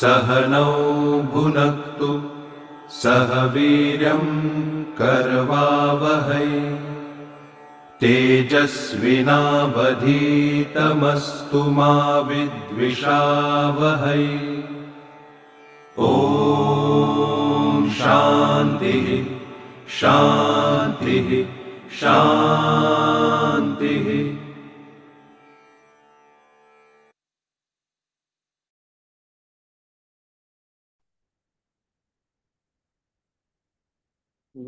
सह नौ भुनक्तु सह वीर्यम् कर्वावहै तेजस्विनावधीतमस्तु मा विद्विषावहै ॐ शान्तिः शान्तिः शान्तिः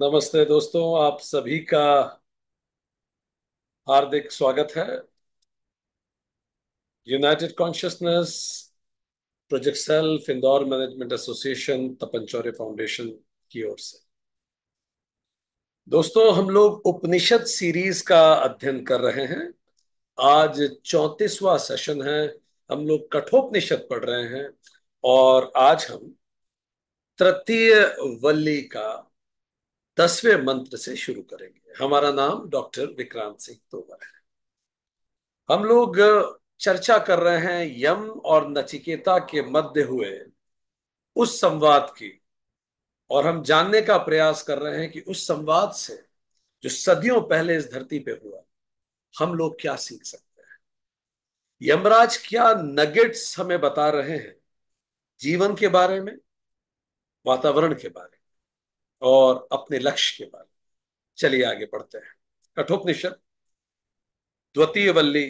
नमस्ते दोस्तों आप सभी का हार्दिक स्वागत है United Consciousness Project Self Indore Management Association Tapanchaure Foundation की ओर से दोस्तों हम लोग उपनिषद सीरीज का अध्ययन कर रहे हैं आज चौतीसवा सेशन है हम लोग कठोपनिषद पढ़ रहे हैं और आज हम तृतीय वल्ली का दसवें मंत्र से शुरू करेंगे हमारा नाम डॉक्टर विक्रांत सिंह तोमर है हम लोग चर्चा कर रहे हैं यम और नचिकेता के मध्य हुए उस संवाद की और हम जानने का प्रयास कर रहे हैं कि उस संवाद से जो सदियों पहले इस धरती पे हुआ हम लोग क्या सीख सकते हैं यमराज क्या नगेट्स हमें बता रहे हैं जीवन के बारे में वातावरण के बारे में और अपने लक्ष्य के बारे में चलिए आगे बढ़ते हैं कठोपनिषद द्वितीय वल्ली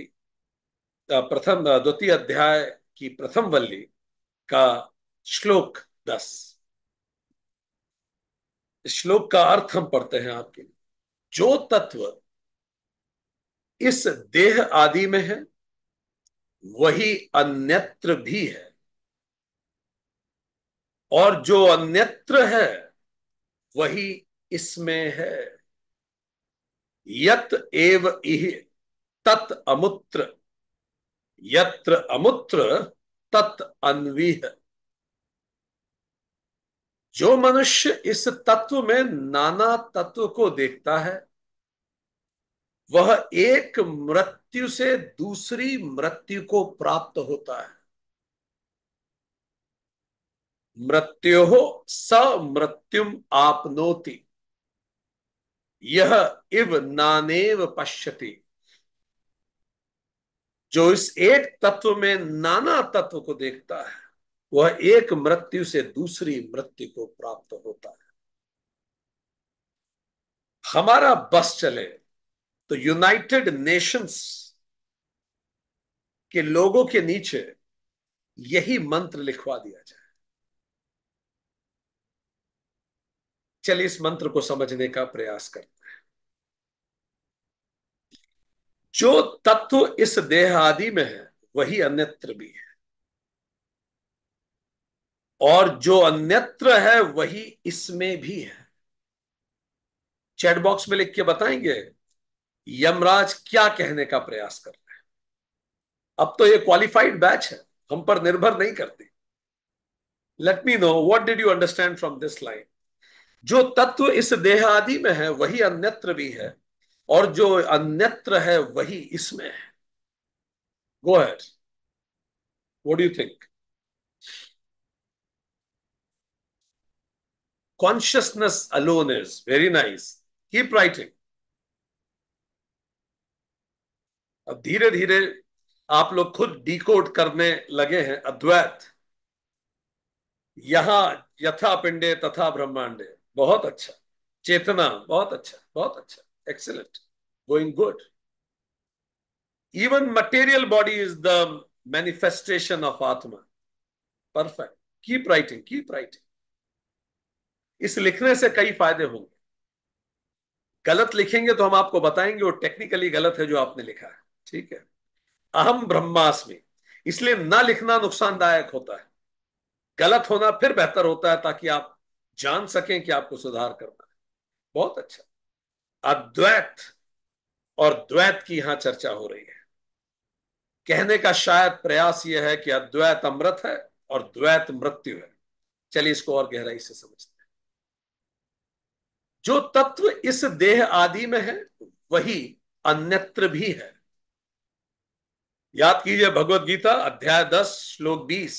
प्रथम द्वितीय अध्याय की प्रथम वल्ली का श्लोक दस श्लोक का अर्थ हम पढ़ते हैं आपके लिए जो तत्व इस देह आदि में है वही अन्यत्र भी है और जो अन्यत्र है वही इसमें है यत एव इह तत् अमुत्र यत्र अमुत्र तत् अन्वीह जो मनुष्य इस तत्व में नाना तत्व को देखता है वह एक मृत्यु से दूसरी मृत्यु को प्राप्त होता है मृत्यो स मृत्युम आपनोति यह इव नानेव पश्यति जो इस एक तत्व में नाना तत्व को देखता है वह एक मृत्यु से दूसरी मृत्यु को प्राप्त होता है हमारा बस चले तो यूनाइटेड नेशंस के लोगों के नीचे यही मंत्र लिखवा दिया जाए चलिए इस मंत्र को समझने का प्रयास करते हैं जो तत्व इस देह आदि में है वही अन्यत्र भी है और जो अन्यत्र है वही इसमें भी है चैट बॉक्स में लिख के बताएंगे यमराज क्या कहने का प्रयास कर रहे हैं अब तो ये क्वालिफाइड बैच है हम पर निर्भर नहीं करती let me know what did you understand from this line जो तत्व इस देह आदि में है वही अन्यत्र भी है और जो अन्यत्र है वही इसमें है go head what do you think consciousness alone is very nice keep writing अब धीरे धीरे आप लोग खुद डिकोड करने लगे हैं अद्वैत यहां यथा पिंडे तथा ब्रह्मांडे बहुत अच्छा चेतना बहुत अच्छा बहुत अच्छा excellent going good even material body is the manifestation of atma perfect keep writing keep writing इस लिखने से कई फायदे होंगे गलत लिखेंगे तो हम आपको बताएंगे वो टेक्निकली गलत है जो आपने लिखा है ठीक है अहम ब्रह्मास्मि इसलिए ना लिखना नुकसानदायक होता है गलत होना फिर बेहतर होता है ताकि आप जान सकें कि आपको सुधार करना है बहुत अच्छा अद्वैत और द्वैत की यहां चर्चा हो रही है कहने का शायद प्रयास यह है कि अद्वैत अमृत है और द्वैत मृत्यु है चलिए इसको और गहराई से समझते हैं जो तत्व इस देह आदि में है वही अन्यत्र भी है याद कीजिए भगवत गीता अध्याय दस श्लोक बीस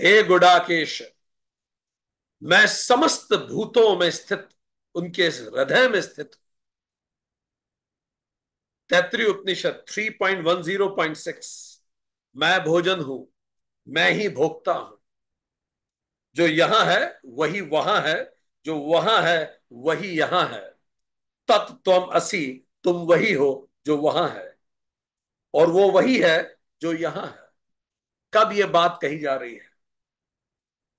हे गुडाकेश मैं समस्त भूतों में स्थित उनके हृदय में स्थित तैतरी उपनिषद 3.10.6 मैं भोजन हूं मैं ही भोगता हूं जो यहां है वही वहां है जो वहां है वही यहां है तत् तुम असी तुम वही हो जो वहां है और वो वही है जो यहां है कब ये बात कही जा रही है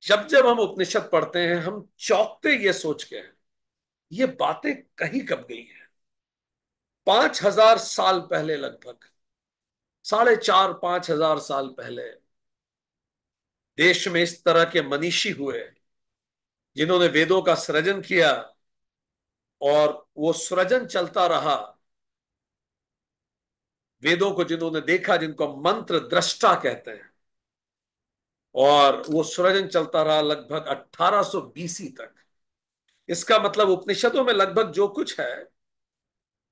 जब जब हम उपनिषद पढ़ते हैं हम चौकते ये सोच के हैं ये बातें कहीं कब गई हैं पांच हजार साल पहले लगभग साढ़े चार पांच हजार साल पहले देश में इस तरह के मनीषी हुए जिन्होंने वेदों का सृजन किया और वो सृजन चलता रहा वेदों को जिन्होंने देखा जिनको मंत्र दृष्टा कहते हैं और वो सुरजन चलता रहा लगभग 1800 बीसी तक इसका मतलब उपनिषदों में लगभग जो कुछ है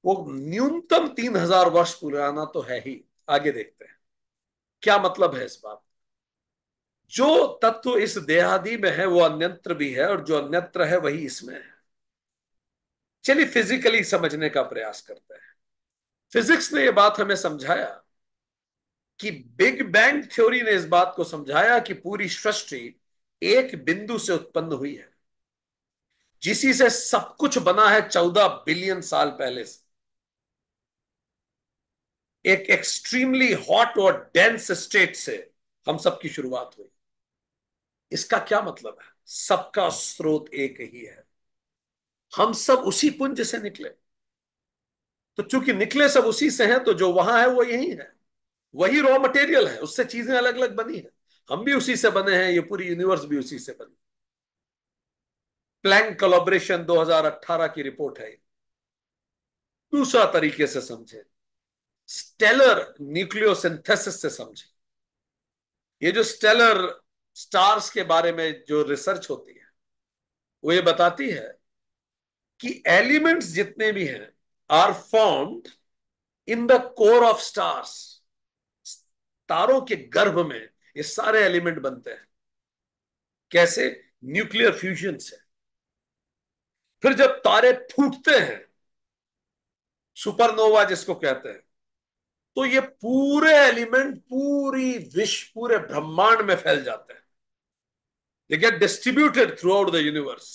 वो न्यूनतम 3000 वर्ष पुराना तो है ही आगे देखते हैं क्या मतलब है इस बात जो तत्व इस देहादि में है वो अन्यत्र भी है और जो अन्यत्र है वही इसमें है चलिए फिजिकली समझने का प्रयास करते हैं फिजिक्स ने ये बात हमें समझाया कि बिग बैंग थ्योरी ने इस बात को समझाया कि पूरी सृष्टि एक बिंदु से उत्पन्न हुई है जिसी से सब कुछ बना है चौदह बिलियन साल पहले से एक एक्सट्रीमली हॉट और डेंस स्टेट से हम सबकी शुरुआत हुई इसका क्या मतलब है सबका स्रोत एक ही है हम सब उसी पुंज से निकले तो चूंकि निकले सब उसी से हैं तो जो वहां है वो यही है वही रॉ मटेरियल है उससे चीजें अलग अलग बनी है हम भी उसी से बने हैं ये पूरी यूनिवर्स भी उसी से बनी प्लैंक कोलाबोरेशन 2018 की रिपोर्ट है दूसरा तरीके से समझे स्टेलर न्यूक्लियोसिंथेसिस से समझे ये जो स्टेलर स्टार्स के बारे में जो रिसर्च होती है वो ये बताती है कि एलिमेंट्स जितने भी हैं are formed in the core of stars तारों के गर्भ में ये सारे एलिमेंट बनते हैं कैसे न्यूक्लियर फ्यूजन से फिर जब तारे फूटते हैं सुपरनोवा जिसको कहते हैं तो ये पूरे एलिमेंट पूरी विश्व पूरे ब्रह्मांड में फैल जाते हैं they get distributed throughout the universe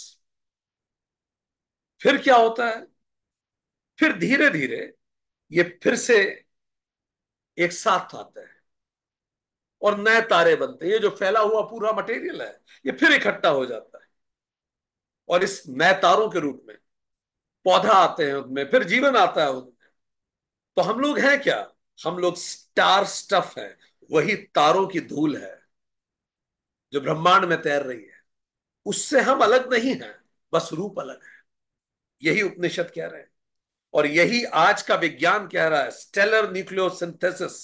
फिर क्या होता है फिर धीरे धीरे ये फिर से एक साथ आते हैं और नए तारे बनते हैं ये जो फैला हुआ पूरा मटेरियल है ये फिर इकट्ठा हो जाता है और इस नए तारों के रूप में पौधा आते हैं उनमें फिर जीवन आता है उनमें तो हम लोग हैं क्या हम लोग स्टार स्टफ हैं वही तारों की धूल है जो ब्रह्मांड में तैर रही है उससे हम अलग नहीं हैं बस रूप अलग है यही उपनिषद कह रहे हैं और यही आज का विज्ञान कह रहा है स्टेलर न्यूक्लियोसिंथेसिस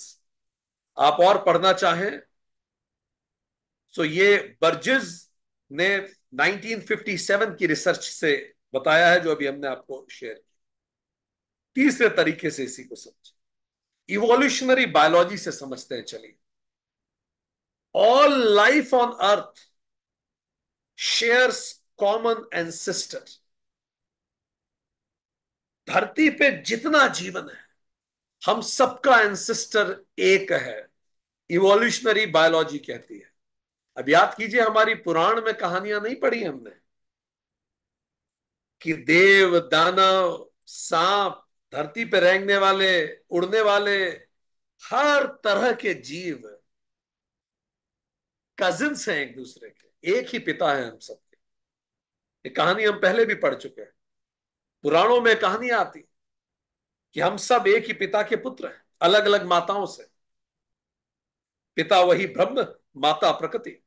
आप और पढ़ना चाहें सो ये बर्जिज ने 1957 की रिसर्च से बताया है जो अभी हमने आपको शेयर किया तीसरे तरीके से इसी को समझे इवोल्यूशनरी बायोलॉजी से समझते हैं चलिए all life on earth shares common ancestor धरती पे जितना जीवन है हम सबका एंसिस्टर एक है इवोल्यूशनरी बायोलॉजी कहती है अब याद कीजिए हमारी पुराण में कहानियां नहीं पढ़ी हमने कि देव दानव सांप धरती पर रेंगने वाले उड़ने वाले हर तरह के जीव कजिन्स हैं एक दूसरे के एक ही पिता है हम सबके ये कहानी हम पहले भी पढ़ चुके हैं पुराणों में कहानी आती कि हम सब एक ही पिता के पुत्र हैं अलग अलग माताओं से पिता वही ब्रह्म माता प्रकृति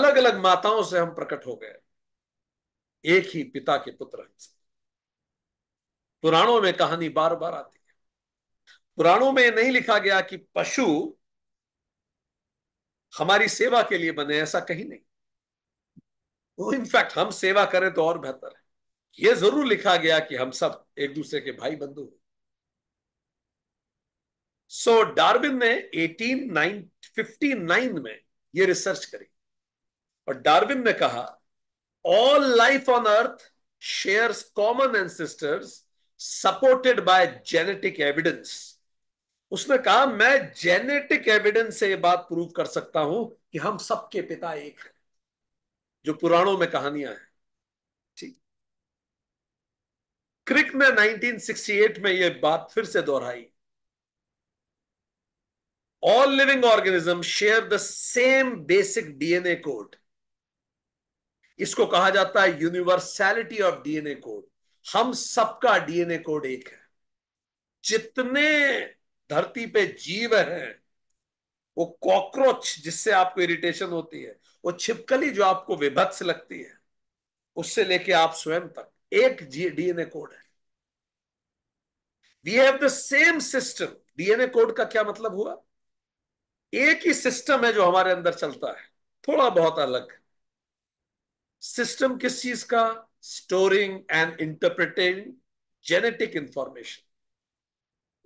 अलग अलग माताओं से हम प्रकट हो गए एक ही पिता के पुत्र हम पुराणों में कहानी बार बार आती है पुराणों में नहीं लिखा गया कि पशु हमारी सेवा के लिए बने ऐसा कहीं नहीं तो इनफैक्ट हम सेवा करें तो और बेहतर है यह जरूर लिखा गया कि हम सब एक दूसरे के भाई बंधु सो so, डार्विन ने 1890 1859 में ये रिसर्च करी और डार्विन ने कहा all life on earth shares common ancestors supported by genetic evidence उसने कहा मैं जेनेटिक एविडेंस से यह बात प्रूव कर सकता हूं कि हम सबके पिता एक हैं जो पुराणों में कहानियां हैं ठीक क्रिक ने 1968 में यह बात फिर से दोहराई all living organisms share the same basic DNA code. इसको कहा जाता है यूनिवर्सैलिटी ऑफ डीएनए कोड हम सबका डीएनए कोड एक है जितने धरती पे जीव है वो कॉकरोच जिससे आपको इरिटेशन होती है वो छिपकली जो आपको विभत्स लगती है उससे लेके आप स्वयं तक एक डीएनए कोड है we have the same system DNA code का क्या मतलब हुआ एक ही सिस्टम है जो हमारे अंदर चलता है थोड़ा बहुत अलग सिस्टम किस चीज का storing and interpreting genetic information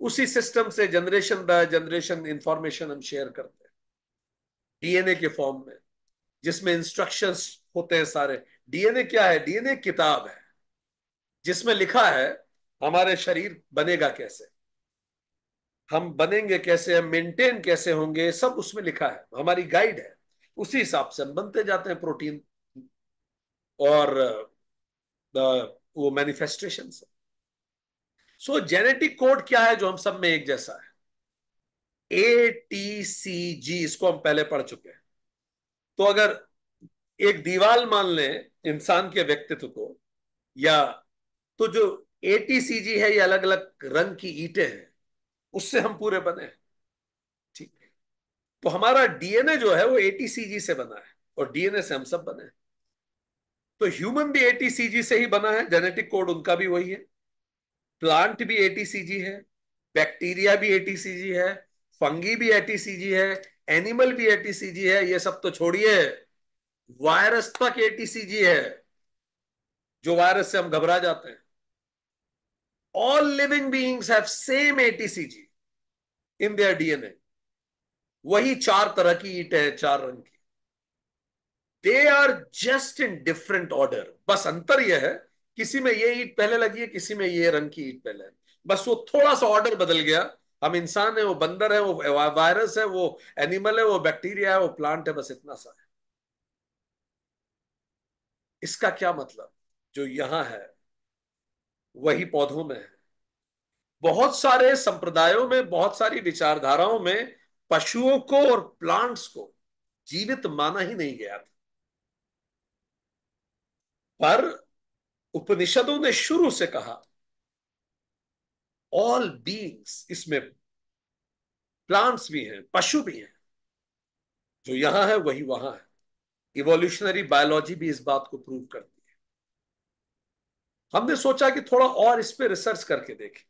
उसी सिस्टम से जनरेशन बाय जनरेशन इंफॉर्मेशन हम शेयर करते हैं डीएनए के फॉर्म में जिसमें इंस्ट्रक्शंस होते हैं सारे डीएनए क्या है डीएनए किताब है जिसमें लिखा है हमारे शरीर बनेगा कैसे हम बनेंगे कैसे हम मेंटेन कैसे होंगे सब उसमें लिखा है हमारी गाइड है उसी हिसाब से हम बनते जाते हैं प्रोटीन और uh, वो मैनिफेस्टेशन सो जेनेटिक कोड क्या है जो हम सब में एक जैसा है ए टी सी जी इसको हम पहले पढ़ चुके हैं तो अगर एक दीवार मान लें इंसान के व्यक्तित्व को या तो जो ए टी सी जी है ये अलग अलग रंग की ईटे हैं उससे हम पूरे बने ठीक है तो हमारा डीएनए जो है वो एटीसीजी से बना है और डीएनए से हम सब बने हैं तो ह्यूमन भी एटीसीजी से ही बना है जेनेटिक कोड उनका भी वही है प्लांट भी एटीसीजी है बैक्टीरिया भी एटीसीजी है फंगी भी एटीसीजी है एनिमल भी एटीसीजी है ये सब तो छोड़िए वायरस तक एटीसीजी है जो वायरस से हम घबरा जाते हैं all living beings have same ATCG in their DNA वही चार तरह की ईट है चार रंग की they are just in different order बस अंतर यह है किसी में ये ईट पहले लगी है किसी में ये रंग की ईट पहले है बस वो थोड़ा सा ऑर्डर बदल गया हम इंसान है वो बंदर है वो वायरस है वो एनिमल है वो बैक्टीरिया है वो प्लांट है बस इतना सा है इसका क्या मतलब जो यहां है वही पौधों में है बहुत सारे संप्रदायों में बहुत सारी विचारधाराओं में पशुओं को और प्लांट्स को जीवित माना ही नहीं गया था पर उपनिषदों ने शुरू से कहा ऑल बींग्स इसमें प्लांट्स भी हैं पशु भी हैं जो यहां है वही वहां है इवोल्यूशनरी बायोलॉजी भी इस बात को प्रूव करती है हमने सोचा कि थोड़ा और इस पर रिसर्च करके देखें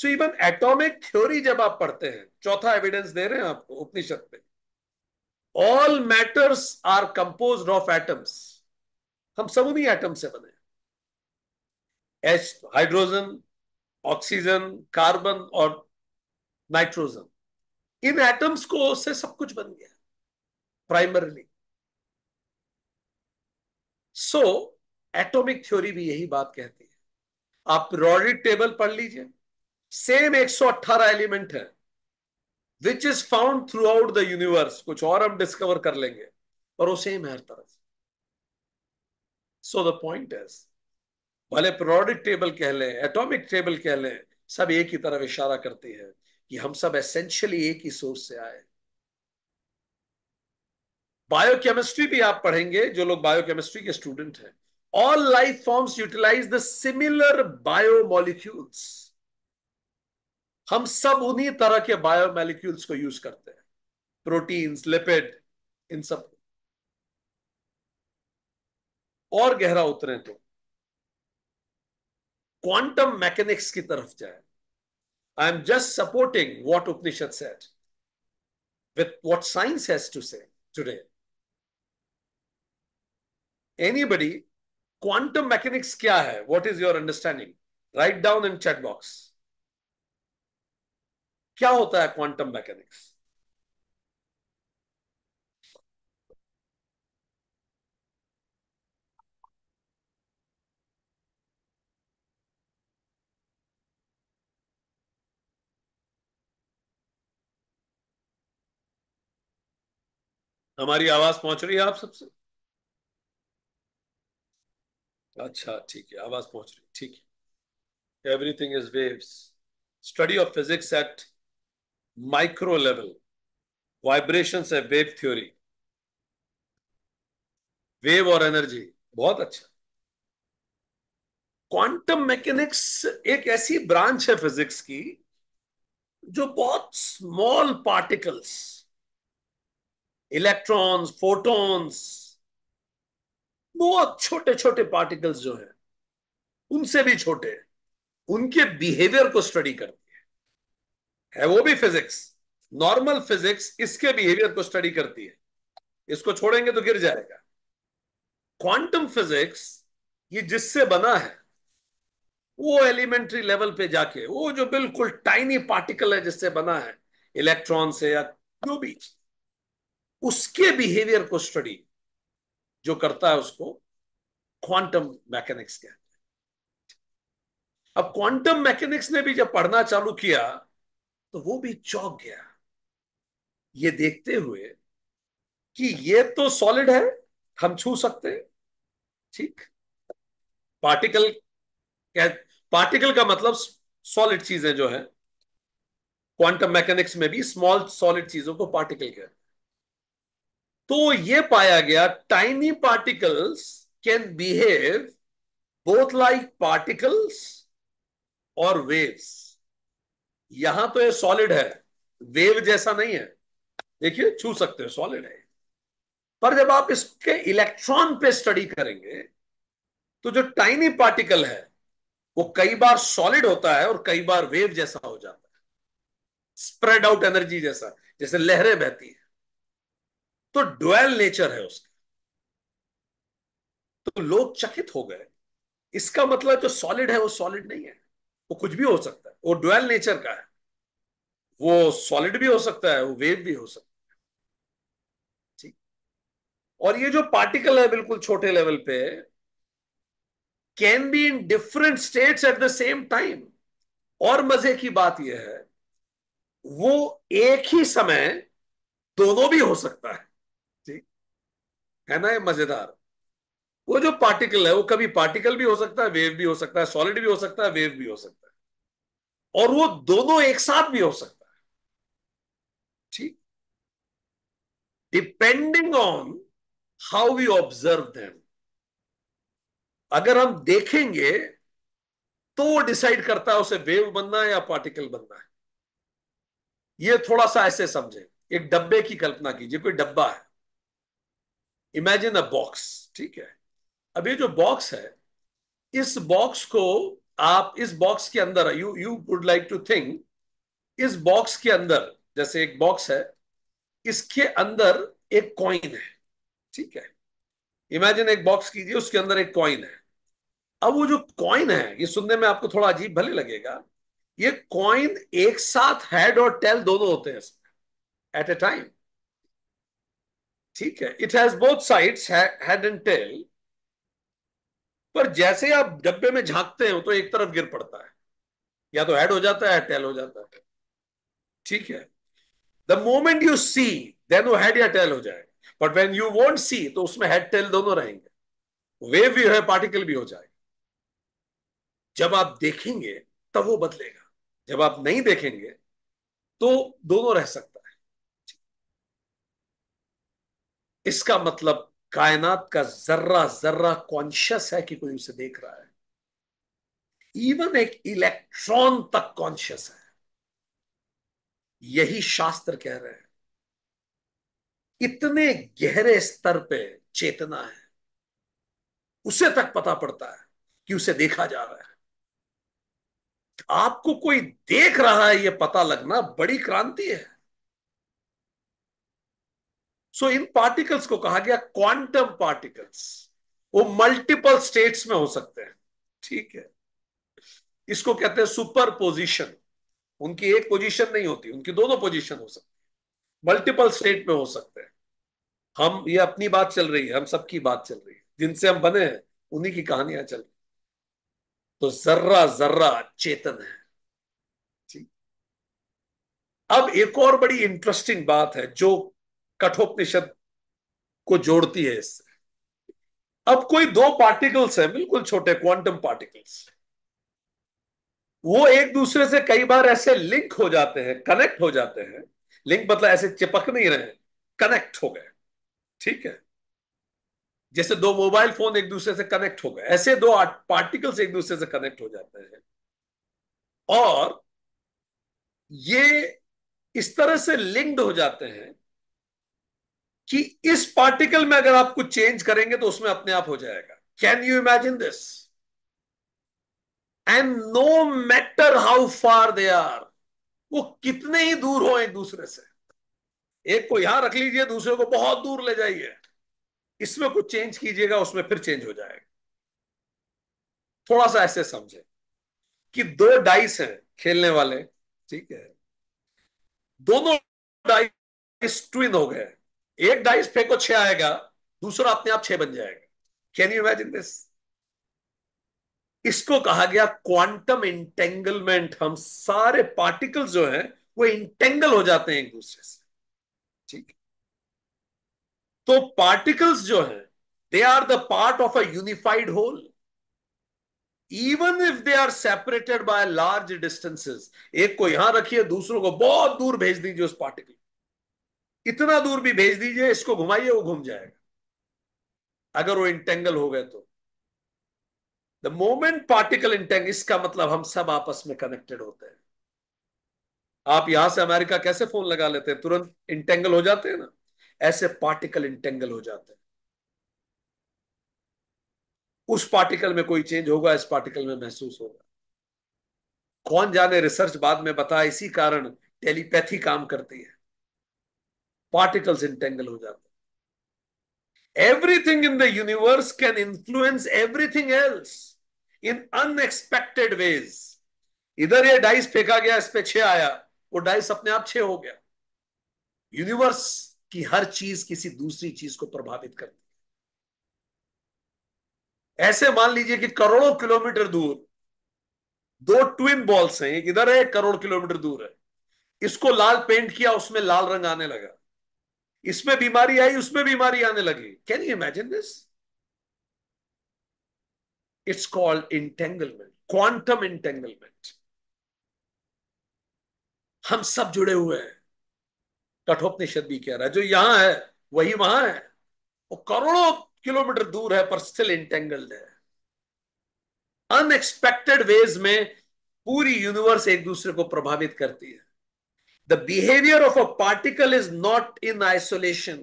सो इवन एटॉमिक थ्योरी जब आप पढ़ते हैं चौथा एविडेंस दे रहे हैं आपको उपनिषद में all matters are compose of atoms हम सब उन्हीं एटम से बने एच हाइड्रोजन ऑक्सीजन कार्बन और नाइट्रोजन इन एटम्स को से सब कुछ बन गया प्राइमरली सो एटॉमिक थ्योरी भी यही बात कहती है आप पीरियोडिक टेबल पढ़ लीजिए सेम 118 एलिमेंट है which is found throughout the universe कुछ और हम डिस्कवर कर लेंगे और वो सेम है हर तरफ सो द पॉइंट इज भले प्रोडिक टेबल कह लें एटॉमिक टेबल कह लें सब एक ही तरफ इशारा करती है कि हम सब एसेंशियली एक ही सोर्स से आए बायोकेमिस्ट्री भी आप पढ़ेंगे जो लोग बायोकेमिस्ट्री के स्टूडेंट हैं all life forms utilize the similar biomolecules हम सब उन्हीं तरह के बायोमेलिक्यूल्स को यूज करते हैं प्रोटीन्स लिपिड इन सब और गहरा उतरे तो क्वांटम मैकेनिक्स की तरफ जाए I am just supporting what Upanishad said with what science has to say today anybody quantum mechanics क्या है what is your understanding write down in chat box क्या होता है क्वांटम मैकेनिक्स हमारी आवाज पहुंच रही है आप सबसे अच्छा ठीक है आवाज पहुंच रही ठीक है everything is waves study of physics at micro level. Vibration है वेव थ्योरी वेव और एनर्जी बहुत अच्छा क्वांटम मैकेनिक्स एक ऐसी ब्रांच है फिजिक्स की जो बहुत स्मॉल पार्टिकल्स इलेक्ट्रॉन्स फोटॉन्स बहुत छोटे छोटे पार्टिकल्स जो हैं उनसे भी छोटे उनके बिहेवियर को स्टडी करते है वो भी फिजिक्स नॉर्मल फिजिक्स इसके बिहेवियर को स्टडी करती है इसको छोड़ेंगे तो गिर जाएगा क्वांटम फिजिक्स ये जिससे बना है वो एलिमेंट्री लेवल पे जाके वो जो बिल्कुल टाइनी पार्टिकल है जिससे बना है इलेक्ट्रॉन से या जो भी उसके बिहेवियर को स्टडी जो करता है उसको क्वांटम मैकेनिक्स कहते हैं अब क्वांटम मैकेनिक्स ने भी जब पढ़ना चालू किया तो वो भी चौक गया ये देखते हुए कि ये तो सॉलिड है हम छू सकते ठीक पार्टिकल पार्टिकल का मतलब सॉलिड चीजें जो है क्वांटम मैकेनिक्स में भी स्मॉल सॉलिड चीजों को पार्टिकल कहते हैं तो ये पाया गया tiny particles can behave both like particles और वेव्स यहां तो ये सॉलिड है वेव जैसा नहीं है देखिए छू सकते हो सॉलिड है पर जब आप इसके इलेक्ट्रॉन पे स्टडी करेंगे तो जो टाइनी पार्टिकल है वो कई बार सॉलिड होता है और कई बार वेव जैसा हो जाता है स्प्रेड आउट एनर्जी जैसा जैसे लहरें बहती है तो डुअल नेचर है उसका तो लोग चकित हो गए इसका मतलब जो सॉलिड है वो सॉलिड नहीं है वो कुछ भी हो सकता है वो डुअल नेचर का है वो सॉलिड भी हो सकता है वो वेव भी हो सकता है ठीक और ये जो पार्टिकल है बिल्कुल छोटे लेवल पे can be in different states at the same time और मजे की बात यह है वो एक ही समय दोनों भी हो सकता है ठीक है ना ये मजेदार वो जो पार्टिकल है वो कभी पार्टिकल भी हो सकता है वेव भी हो सकता है सॉलिड भी हो सकता है वेव भी हो सकता है और वो दोनों एक साथ भी हो सकता है ठीक depending on how we observe them अगर हम देखेंगे तो वो डिसाइड करता है उसे वेव बनना है या पार्टिकल बनना है ये थोड़ा सा ऐसे समझे एक डब्बे की कल्पना कीजिए कोई डब्बा है इमेजिन अ बॉक्स ठीक है अब ये जो बॉक्स है इस बॉक्स को आप इस बॉक्स के अंदर you you would like to think इस बॉक्स के अंदर जैसे एक बॉक्स है इसके अंदर एक कॉइन है ठीक है इमेजिन एक बॉक्स कीजिए उसके अंदर एक कॉइन है अब वो जो कॉइन है ये सुनने में आपको थोड़ा अजीब भले लगेगा ये कॉइन एक साथ हेड और टेल दोनों होते हैं इसमें एट ए टाइम ठीक है it has both sides head and tail पर जैसे आप डब्बे में झांकते हो तो एक तरफ गिर पड़ता है या तो ऐड हो जाता है टेल हो जाता है ठीक है the moment you see then वो हेड या टेल हो जाएगा but when you want see तो उसमें हेड टेल दोनों रहेंगे वेव भी है पार्टिकल भी हो जाएगा जब आप देखेंगे तब वो बदलेगा जब आप नहीं देखेंगे तो दोनों रह सकता है इसका मतलब कायनात का जर्रा जर्रा कॉन्शियस है कि कोई उसे देख रहा है इवन एक इलेक्ट्रॉन तक कॉन्शियस है यही शास्त्र कह रहे हैं इतने गहरे स्तर पे चेतना है उसे तक पता पड़ता है कि उसे देखा जा रहा है आपको कोई देख रहा है यह पता लगना बड़ी क्रांति है सो इन पार्टिकल्स को कहा गया क्वांटम पार्टिकल्स वो मल्टीपल स्टेट्स में हो सकते हैं ठीक है इसको कहते हैं सुपर पोजिशन उनकी एक पोजिशन नहीं होती उनकी दोनों पोजिशन हो सकती है मल्टीपल स्टेट में हो सकते हैं हम ये अपनी बात चल रही है हम सबकी बात चल रही है जिनसे हम बने हैं उन्हीं की कहानियां चल रही तो जर्रा जर्रा चेतन है ठीक अब एक और बड़ी इंटरेस्टिंग बात है जो कठोपनिषद को जोड़ती है इससे अब कोई दो पार्टिकल्स है बिल्कुल छोटे क्वांटम पार्टिकल्स वो एक दूसरे से कई बार ऐसे लिंक हो जाते हैं कनेक्ट हो जाते हैं लिंक मतलब ऐसे चिपक नहीं रहे कनेक्ट हो गए ठीक है जैसे दो मोबाइल फोन एक दूसरे से कनेक्ट हो गए ऐसे दो पार्टिकल्स एक दूसरे से कनेक्ट हो जाते हैं और ये इस तरह से लिंक्ड हो जाते हैं कि इस पार्टिकल में अगर आप कुछ चेंज करेंगे तो उसमें अपने आप हो जाएगा can you imagine this and no matter how far they are वो कितने ही दूर हो एक दूसरे से एक को यहां रख लीजिए दूसरे को बहुत दूर ले जाइए इसमें कुछ चेंज कीजिएगा उसमें फिर चेंज हो जाएगा थोड़ा सा ऐसे समझे कि दो डाइस हैं खेलने वाले ठीक है दोनों डाइस ट्विन हो गए एक डाइस फेंको छह आएगा दूसरा अपने आप छह बन जाएगा कैन यू इमेजिन दिस इसको कहा गया क्वांटम इंटेंगलमेंट हम सारे पार्टिकल जो हैं वो इंटेंगल हो जाते हैं एक दूसरे से ठीक तो पार्टिकल्स जो हैं they are the part of a unified whole even if they are separated by large distances एक को यहां रखिए दूसरों को बहुत दूर भेज दीजिए उस पार्टिकल इतना दूर भी भेज दीजिए इसको घुमाइए वो घूम जाएगा अगर वो इंटेंगल हो गए तो द मोमेंट पार्टिकल इंटेंग इसका मतलब हम सब आपस में कनेक्टेड होते हैं आप यहां से अमेरिका कैसे फोन लगा लेते हैं तुरंत इंटेंगल हो जाते हैं ना ऐसे पार्टिकल इंटेंगल हो जाते हैं उस पार्टिकल में कोई चेंज होगा इस पार्टिकल में महसूस होगा कौन जाने रिसर्च बाद में बताया इसी कारण टेलीपैथी काम करती है इंटेंगल हो जाते हैं everything in the universe can influence everything else in unexpected ways इधर ये डाइस फेंका गया इस पे छे आया वो डाइस अपने आप छे हो गया यूनिवर्स की हर चीज किसी दूसरी चीज को प्रभावित करती है ऐसे मान लीजिए कि करोड़ों किलोमीटर दूर दो ट्विन बॉल्स हैं एक इधर है एक करोड़ किलोमीटर दूर है इसको लाल पेंट किया उसमें लाल रंग आने लगा इसमें बीमारी आई उसमें बीमारी आने लगी can you imagine this it's called entanglement quantum entanglement हम सब जुड़े हुए हैं कठोपनिषद भी कह रहा है जो यहां है वही वहां है वो करोड़ों किलोमीटर दूर है पर स्टिल इंटेंगल्ड है अनएक्सपेक्टेड वेज में पूरी यूनिवर्स एक दूसरे को प्रभावित करती है the behaviour of a particle is not in isolation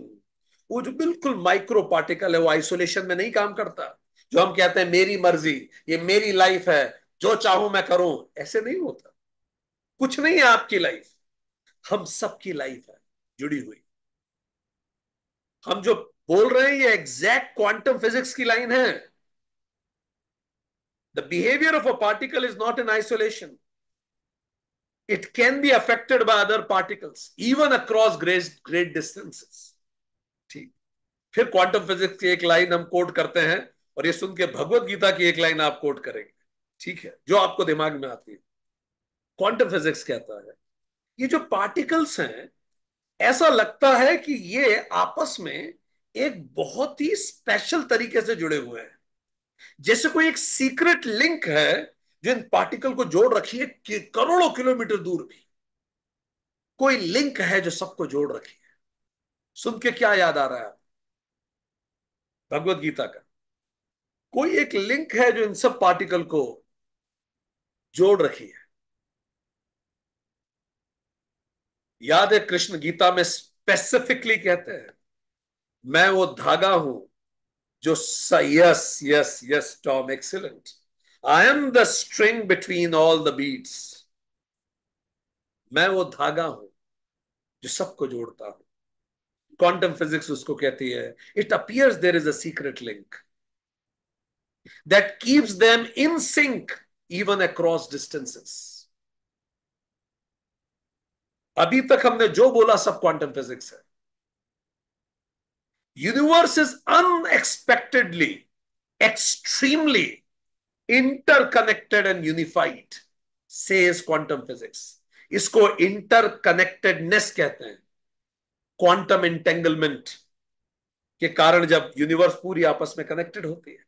वो जो बिल्कुल माइक्रो पार्टिकल है वो आइसोलेशन में नहीं काम करता जो हम कहते हैं मेरी मर्जी ये मेरी लाइफ है जो चाहूं मैं करूं ऐसे नहीं होता कुछ नहीं है आपकी लाइफ हम सबकी लाइफ है जुड़ी हुई हम जो बोल रहे हैं ये एग्जैक्ट क्वांटम फिजिक्स की लाइन है the behaviour of a particle is not in isolation it can be affected by other particles, even across great, great distances. ठीक फिर क्वांटम फिजिक्स की एक लाइन हम कोट करते हैं और ये सुन के भगवत गीता की एक लाइन आप कोट करेंगे ठीक है जो आपको दिमाग में आती है क्वांटम फिजिक्स कहता है ये जो पार्टिकल्स हैं ऐसा लगता है कि ये आपस में एक बहुत ही स्पेशल तरीके से जुड़े हुए हैं जैसे कोई एक सीक्रेट लिंक है जिन पार्टिकल को जोड़ रखी है कि करोड़ों किलोमीटर दूर भी कोई लिंक है जो सबको जोड़ रखी है सुन के क्या याद आ रहा है भगवत गीता का कोई एक लिंक है जो इन सब पार्टिकल को जोड़ रखी है याद है कृष्ण गीता में स्पेसिफिकली कहते हैं मैं वो धागा हूं जो yes yes yes Tom excellent I am the string between all the beads मैं वो धागा हूं जो सबको जोड़ता हूं क्वांटम फिजिक्स उसको कहती है it appears there is a secret link that keeps them in sync even across distances अभी तक हमने जो बोला सब क्वांटम फिजिक्स है universe is unexpectedly extremely interconnected and unified says quantum physics इसको इंटरकनेक्टेडनेस कहते हैं क्वांटम इंटेंगलमेंट के कारण जब यूनिवर्स पूरी आपस में कनेक्टेड होती है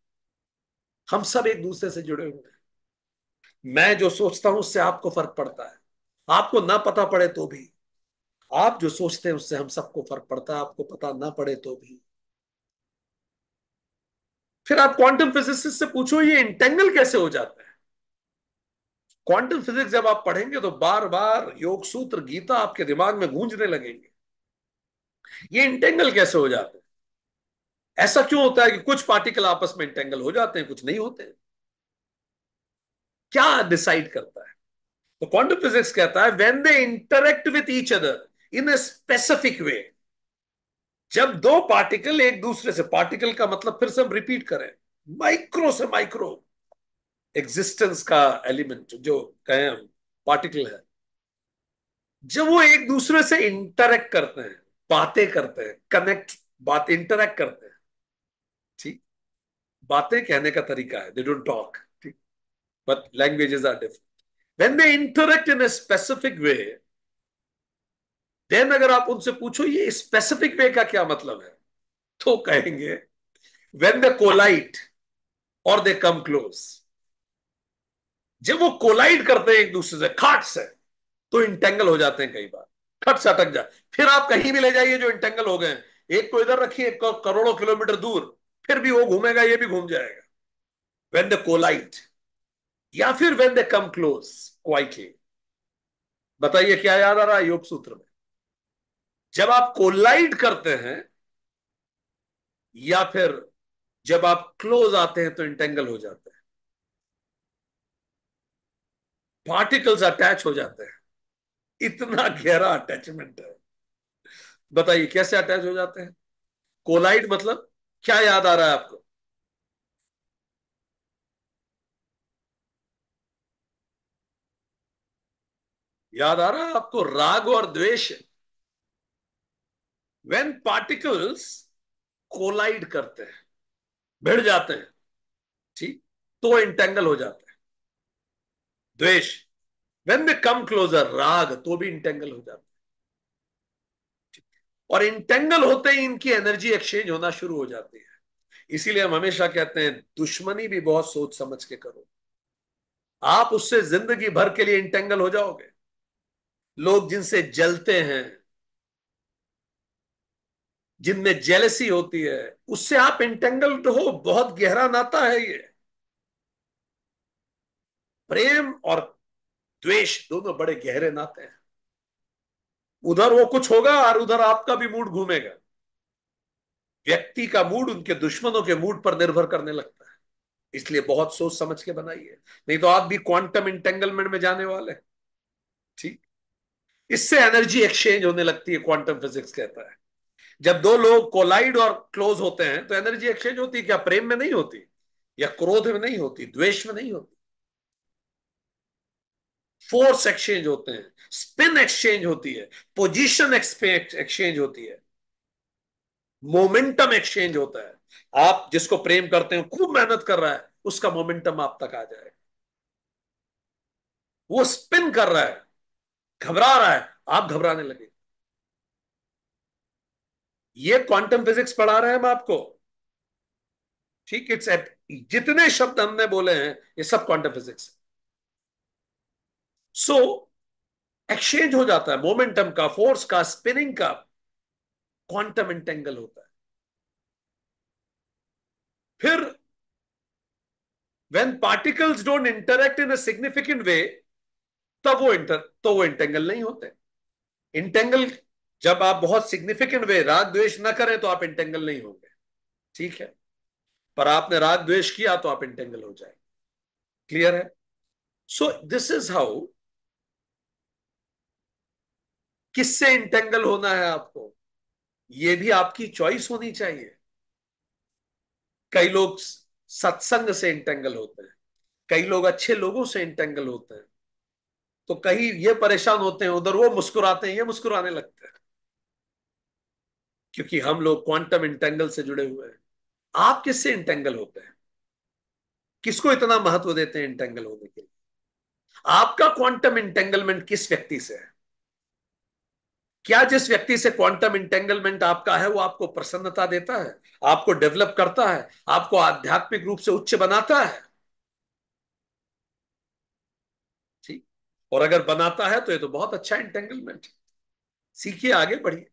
हम सब एक दूसरे से जुड़े हुए हैं मैं जो सोचता हूं उससे आपको फर्क पड़ता है आपको ना पता पड़े तो भी आप जो सोचते हैं उससे हम सबको फर्क पड़ता है आपको पता ना पड़े तो भी फिर आप क्वांटम फिजिक्स से पूछो ये इंटेंगल कैसे हो जाता है क्वांटम फिजिक्स जब आप पढ़ेंगे तो बार बार योग सूत्र गीता आपके दिमाग में गूंजने लगेंगे ये इंटेंगल कैसे हो जाते हैं ऐसा क्यों होता है कि कुछ पार्टिकल आपस में इंटेंगल हो जाते हैं कुछ नहीं होते हैं। क्या डिसाइड करता है तो क्वांटम फिजिक्स कहता है when they interact with each other in a specific way जब दो पार्टिकल एक दूसरे से पार्टिकल का मतलब फिर से हम रिपीट करें माइक्रो से माइक्रो एग्जिस्टेंस का एलिमेंट जो कहें हम पार्टिकल है जब वो एक दूसरे से इंटरेक्ट करते हैं बातें करते हैं कनेक्ट बात इंटरेक्ट करते हैं ठीक बातें कहने का तरीका है दे डोंट टॉक ठीक but languages are different when they interact in a specific way then अगर आप उनसे पूछो ये स्पेसिफिक वे का क्या मतलब है तो कहेंगे वेन द कोलाइट और दे कम क्लोज जब वो कोलाइड करते हैं एक दूसरे से खाट से तो इंटेंगल हो जाते हैं कई बार खट से अटक जाए फिर आप कहीं भी ले जाइए जो इंटेंगल हो गए एक को इधर रखिए एक को करोड़ों किलोमीटर दूर फिर भी वो घूमेगा ये भी घूम जाएगा वेन द कोलाइट या फिर when they come close quietly बताइए क्या याद आ रहा है योग सूत्र में जब आप कोलाइड करते हैं या फिर जब आप क्लोज आते हैं तो इंटेंगल हो जाते हैं पार्टिकल्स अटैच हो जाते हैं इतना गहरा अटैचमेंट है बताइए कैसे अटैच हो जाते हैं कोलाइड मतलब क्या याद आ रहा है आपको याद आ रहा है आपको राग और द्वेष है वेन पार्टिकल्स कोलाइड करते हैं भिड़ जाते हैं ठीक तो इंटेंगल हो जाते हैं द्वेश वेन दे कम क्लोजर राग तो भी इंटेंगल हो जाते हैं और इंटेंगल होते ही इनकी एनर्जी एक्सचेंज होना शुरू हो जाती है इसीलिए हम हमेशा कहते हैं दुश्मनी भी बहुत सोच समझ के करो आप उससे जिंदगी भर के लिए इंटेंगल हो जाओगे लोग जिनसे जलते हैं जिनमें जेलसी होती है उससे आप इंटेंगल्ड हो बहुत गहरा नाता है ये प्रेम और द्वेष दोनों बड़े गहरे नाते हैं उधर वो कुछ होगा और उधर आपका भी मूड घूमेगा व्यक्ति का मूड उनके दुश्मनों के मूड पर निर्भर करने लगता है इसलिए बहुत सोच समझ के बनाइए नहीं तो आप भी क्वांटम इंटेंगलमेंट में जाने वाले ठीक इससे एनर्जी एक्सचेंज होने लगती है क्वांटम फिजिक्स कहता है जब दो लोग कोलाइड और क्लोज होते हैं तो एनर्जी एक्सचेंज होती क्या प्रेम में नहीं होती या क्रोध में नहीं होती द्वेष में नहीं होती फोर्स एक्सचेंज होते हैं स्पिन एक्सचेंज होती है पोजीशन एक्सचेंज होती है मोमेंटम एक्सचेंज होता है आप जिसको प्रेम करते हैं खूब मेहनत कर रहा है उसका मोमेंटम आप तक आ जाएगा वो स्पिन कर रहा है घबरा रहा है आप घबराने लगे ये क्वांटम फिजिक्स पढ़ा रहे हैं हम आपको ठीक इट्स जितने शब्द हमने बोले हैं ये सब क्वांटम फिजिक्स है सो एक्सचेंज हो जाता है मोमेंटम का फोर्स का स्पिनिंग का क्वांटम इंटेंगल होता है फिर when particles don't interact in a significant way तब वो इंटर तो वो इंटेंगल नहीं होते इंटेंगल जब आप बहुत सिग्निफिकेंट वे राग द्वेष ना करें तो आप इंटेंगल नहीं होंगे ठीक है पर आपने राग द्वेष किया तो आप इंटेंगल हो जाएंगे क्लियर है सो दिस इज हाउ किससे इंटेंगल होना है आपको ये भी आपकी चॉइस होनी चाहिए कई लोग सत्संग से इंटेंगल होते हैं कई लोग अच्छे लोगों से इंटेंगल होते हैं तो कहीं ये परेशान होते हैं उधर वो मुस्कुराते हैं ये मुस्कुराने लगते हैं क्योंकि हम लोग क्वांटम इंटेंगल से जुड़े हुए हैं आप किससे इंटेंगल होते हैं किसको इतना महत्व देते हैं इंटेंगल होने के लिए आपका क्वांटम इंटेंगलमेंट किस व्यक्ति से है क्या जिस व्यक्ति से क्वांटम इंटेंगलमेंट आपका है वो आपको प्रसन्नता देता है आपको डेवलप करता है आपको आध्यात्मिक रूप से उच्च बनाता है ठीक और अगर बनाता है तो ये तो बहुत अच्छा इंटेंगलमेंट सीखिए आगे बढ़िए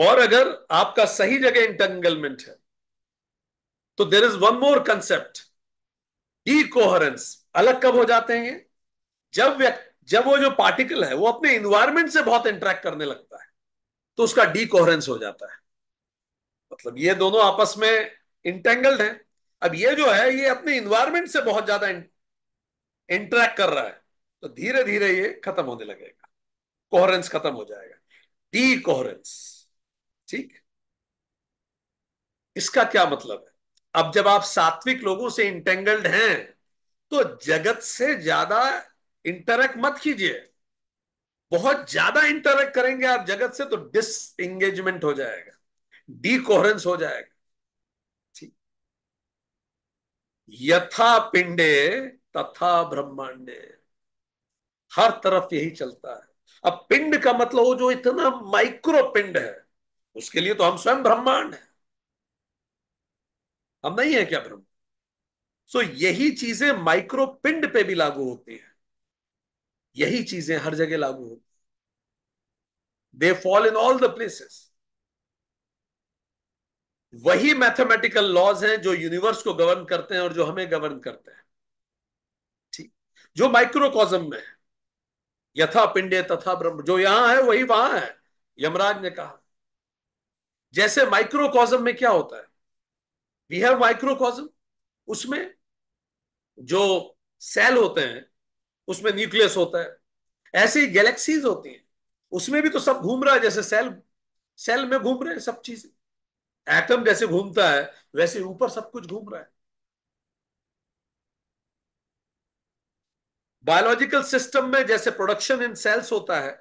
और अगर आपका सही जगह इंटेंगलमेंट है तो there is one more concept decoherence अलग कब हो जाते हैं जब व्यक्ति जब वो जो पार्टिकल है वो अपने इन्वायरमेंट से बहुत इंटरेक्ट करने लगता है तो उसका डी कोहरेंस हो जाता है मतलब ये दोनों आपस में इंटेंगल्ड हैं अब ये जो है ये अपने इन्वायरमेंट से बहुत ज्यादा इंटरेक्ट कर रहा है तो धीरे धीरे ये खत्म होने लगेगा कोहरेंस खत्म हो जाएगा डी कोहरेंस ठीक इसका क्या मतलब है अब जब आप सात्विक लोगों से इंटेंगल्ड हैं तो जगत से ज्यादा इंटरेक्ट मत कीजिए बहुत ज्यादा इंटरेक्ट करेंगे आप जगत से तो डिस एंगेजमेंट हो जाएगा डीकोहरेंस हो जाएगा ठीक यथा पिंडे तथा ब्रह्मांडे हर तरफ यही चलता है अब पिंड का मतलब वो जो इतना माइक्रो पिंड है उसके लिए तो हम स्वयं ब्रह्मांड हैं हम नहीं है क्या ब्रह्म सो so, यही चीजें माइक्रो पिंड पे भी लागू होती हैं यही चीजें हर जगह लागू होती हैं they fall in all the places वही मैथमेटिकल लॉज हैं जो यूनिवर्स को गवर्न करते हैं और जो हमें गवर्न करते हैं ठीक जो माइक्रोकॉजम में है यथा पिंडे तथा ब्रह्म जो यहां है वही वहां है यमराज ने कहा जैसे माइक्रोकॉजम में क्या होता है वी हैव माइक्रोकॉजम उसमें जो सेल होते हैं उसमें न्यूक्लियस होता है ऐसी गैलेक्सीज होती हैं उसमें भी तो सब घूम रहा है जैसे सेल सेल में घूम रहे हैं सब चीजें एटम जैसे घूमता है वैसे ऊपर सब कुछ घूम रहा है बायोलॉजिकल सिस्टम में जैसे प्रोडक्शन इन सेल्स होता है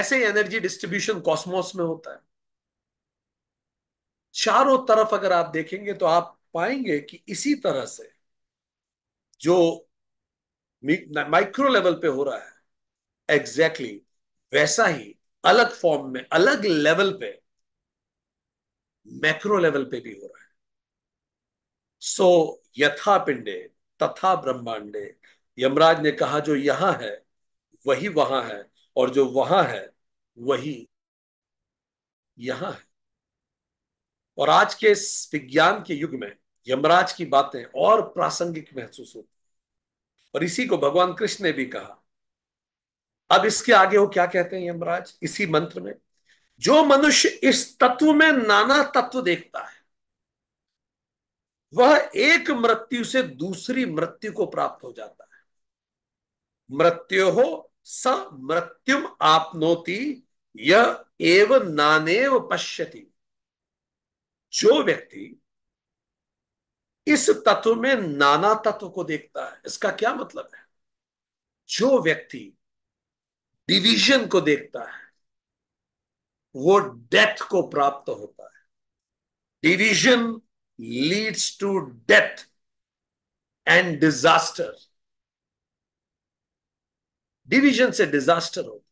ऐसे ही एनर्जी डिस्ट्रीब्यूशन कॉस्मोस में होता है चारों तरफ अगर आप देखेंगे तो आप पाएंगे कि इसी तरह से जो माइक्रो लेवल पे हो रहा है एग्जैक्टली exactly वैसा ही अलग फॉर्म में अलग लेवल पे मैक्रो लेवल पे भी हो रहा है सो so, यथा पिंडे तथा ब्रह्मांडे यमराज ने कहा जो यहां है वही वहां है और जो वहां है वही यहां है और आज के इस विज्ञान के युग में यमराज की बातें और प्रासंगिक महसूस होती और इसी को भगवान कृष्ण ने भी कहा अब इसके आगे वो क्या कहते हैं यमराज इसी मंत्र में जो मनुष्य इस तत्व में नाना तत्व देखता है वह एक मृत्यु से दूसरी मृत्यु को प्राप्त हो जाता है मृत्यु हो स मृत्युम आपनोती यह एव नानेव पश्यती जो व्यक्ति इस तत्व में नाना तत्व को देखता है इसका क्या मतलब है जो व्यक्ति डिवीजन को देखता है वो डेथ को प्राप्त होता है division leads to death and disaster division से डिजास्टर होगा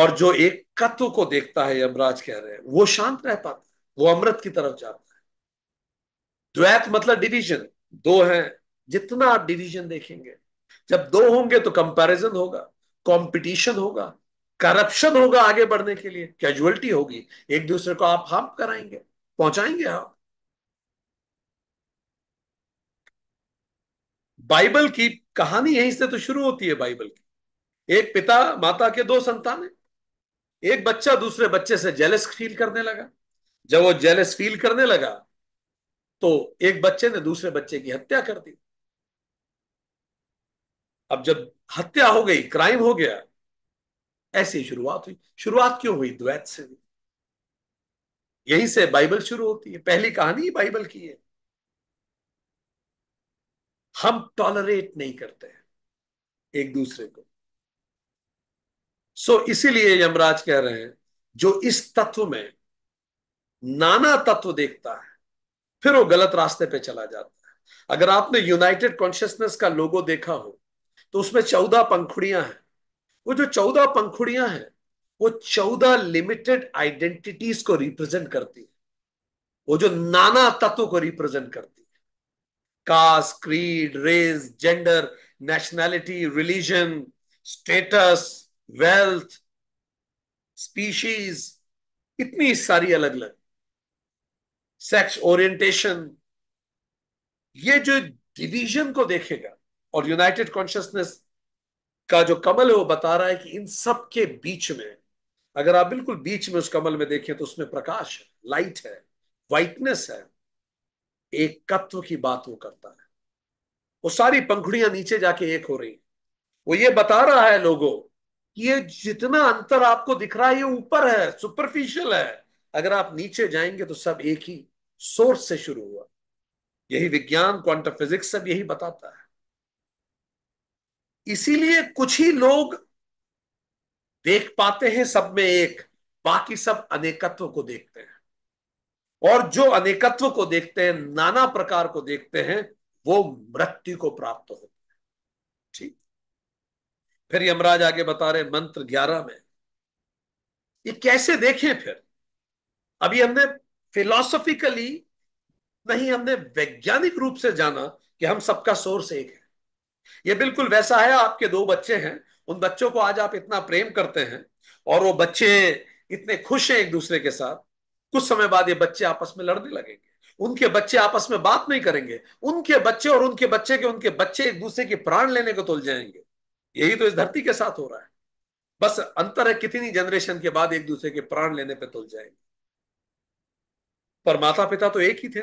और जो एक कत्व को देखता है यमराज कह रहे हैं वो शांत रह पाता है वो अमृत की तरफ जाता है द्वैत मतलब डिवीजन दो है जितना आप डिवीजन देखेंगे जब दो होंगे तो कंपैरिजन होगा कंपटीशन होगा करप्शन होगा आगे बढ़ने के लिए कैजुअलिटी होगी एक दूसरे को आप हार्म कराएंगे पहुंचाएंगे आप बाइबल की कहानी यहीं से तो शुरू होती है बाइबल की एक पिता माता के दो संतान है एक बच्चा दूसरे बच्चे से जेलस फील करने लगा जब वो जेलस फील करने लगा तो एक बच्चे ने दूसरे बच्चे की हत्या कर दी अब जब हत्या हो गई क्राइम हो गया ऐसी शुरुआत हुई शुरुआत क्यों हुई द्वैत से हुई यही से बाइबल शुरू होती है पहली कहानी बाइबल की है हम टॉलरेट नहीं करते हैं एक दूसरे को सो so, इसीलिए यमराज कह रहे हैं जो इस तत्व में नाना तत्व देखता है फिर वो गलत रास्ते पे चला जाता है अगर आपने यूनाइटेड कॉन्शियसनेस का लोगो देखा हो तो उसमें चौदह पंखुड़ियां हैं वो जो चौदह पंखुड़ियां हैं वो चौदह लिमिटेड आइडेंटिटीज को रिप्रेजेंट करती है वो जो नाना तत्व को रिप्रेजेंट करती है caste creed race gender nationality religion status wealth species इतनी सारी अलग अलग सेक्स ओरिएंटेशन ये जो डिवीजन को देखेगा और यूनाइटेड कॉन्शियसनेस का जो कमल है वो बता रहा है कि इन सब के बीच में अगर आप बिल्कुल बीच में उस कमल में देखें तो उसमें प्रकाश है लाइट है वाइटनेस है एक तत्व की बात वो करता है वो सारी पंखुड़ियां नीचे जाके एक हो रही है वो ये बता रहा है लोगों ये जितना अंतर आपको दिख रहा है ये ऊपर है सुपरफिशियल है अगर आप नीचे जाएंगे तो सब एक ही सोर्स से शुरू हुआ यही विज्ञान क्वांटम फिजिक्स सब यही बताता है इसीलिए कुछ ही लोग देख पाते हैं सब में एक बाकी सब अनेकत्व को देखते हैं और जो अनेकत्व को देखते हैं नाना प्रकार को देखते हैं वो मृत्यु को प्राप्त होते हैं ठीक फिर यमराज आगे बता रहे मंत्र ग्यारह में ये कैसे देखें फिर अभी हमने फिलोसॉफिकली नहीं हमने वैज्ञानिक रूप से जाना कि हम सबका सोर्स एक है ये बिल्कुल वैसा है आपके दो बच्चे हैं उन बच्चों को आज आप इतना प्रेम करते हैं और वो बच्चे इतने खुश हैं एक दूसरे के साथ कुछ समय बाद ये बच्चे आपस में लड़ने लगेंगे उनके बच्चे आपस में बात नहीं करेंगे उनके बच्चे और उनके बच्चे के उनके बच्चे एक दूसरे के प्राण लेने को तुल जाएंगे यही तो इस धरती के साथ हो रहा है बस अंतर है कितनी जनरेशन के बाद एक दूसरे के प्राण लेने पर तुल जाएंगे पर माता पिता तो एक ही थे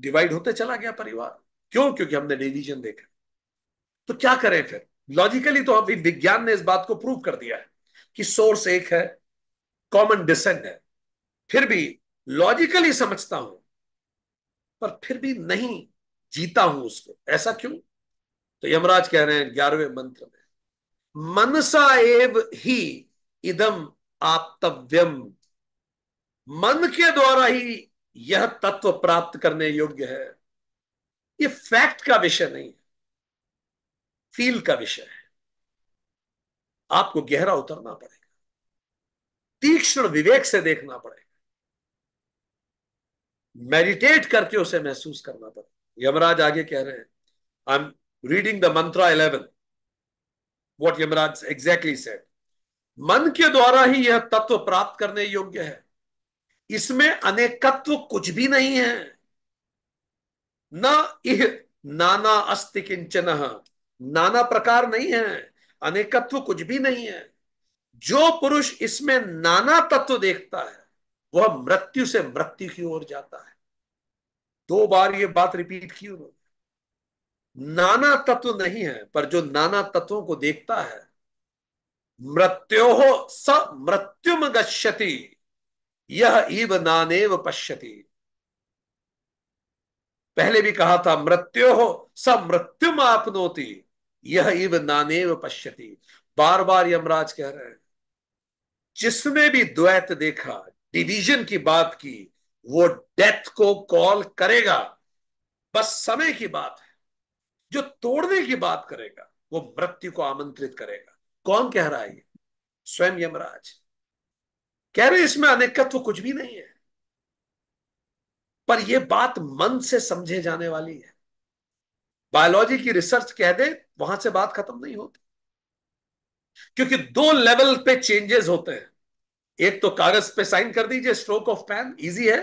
डिवाइड होते चला गया परिवार क्यों क्योंकि हमने डिविजन देखा तो क्या करें फिर लॉजिकली तो अभी विज्ञान ने इस बात को प्रूव कर दिया है कि सोर्स एक है कॉमन डिसेंट है फिर भी लॉजिकली समझता हूं पर फिर भी नहीं जीता हूं उसको ऐसा क्यों तो यमराज कह रहे हैं ग्यारहवें मंत्र में मनसा एव ही इदम आप्तव्यम मन के द्वारा ही यह तत्व प्राप्त करने योग्य है ये फैक्ट का विषय नहीं है फील का विषय है आपको गहरा उतरना पड़ेगा तीक्ष्ण विवेक से देखना पड़ेगा मेडिटेट करके उसे महसूस करना पड़ेगा यमराज आगे कह रहे हैं I am reading the mantra eleven what Yamaraj exactly said मन के द्वारा ही यह तत्व प्राप्त करने योग्य है इसमें अनेकत्व कुछ भी नहीं है न इह नाना अस्ति किंचन नाना प्रकार नहीं है अनेकत्व कुछ भी नहीं है जो पुरुष इसमें नाना तत्व देखता है वह मृत्यु से मृत्यु की ओर जाता है दो बार ये बात रिपीट की उन्होंने नाना तत्व नहीं है पर जो नाना तत्वों को देखता है मृत्यो स मृत्युम गश्यति यह इव नानेव पश्यति पहले भी कहा था मृत्यो हो स मृत्युम आपनोती यह इव नानेव पश्यति बार बार यमराज कह रहे हैं जिसने भी द्वैत देखा डिवीजन की बात की वो डेथ को कॉल करेगा बस समय की बात है जो तोड़ने की बात करेगा वो मृत्यु को आमंत्रित करेगा कौन कह रहा है ये स्वयं यमराज कह रहे इसमें अनेकत्व कुछ भी नहीं है पर यह बात मन से समझे जाने वाली है बायोलॉजी की रिसर्च कह दे वहां से बात खत्म नहीं होती क्योंकि दो लेवल पे चेंजेस होते हैं एक तो कागज पे साइन कर दीजिए स्ट्रोक ऑफ पैन इजी है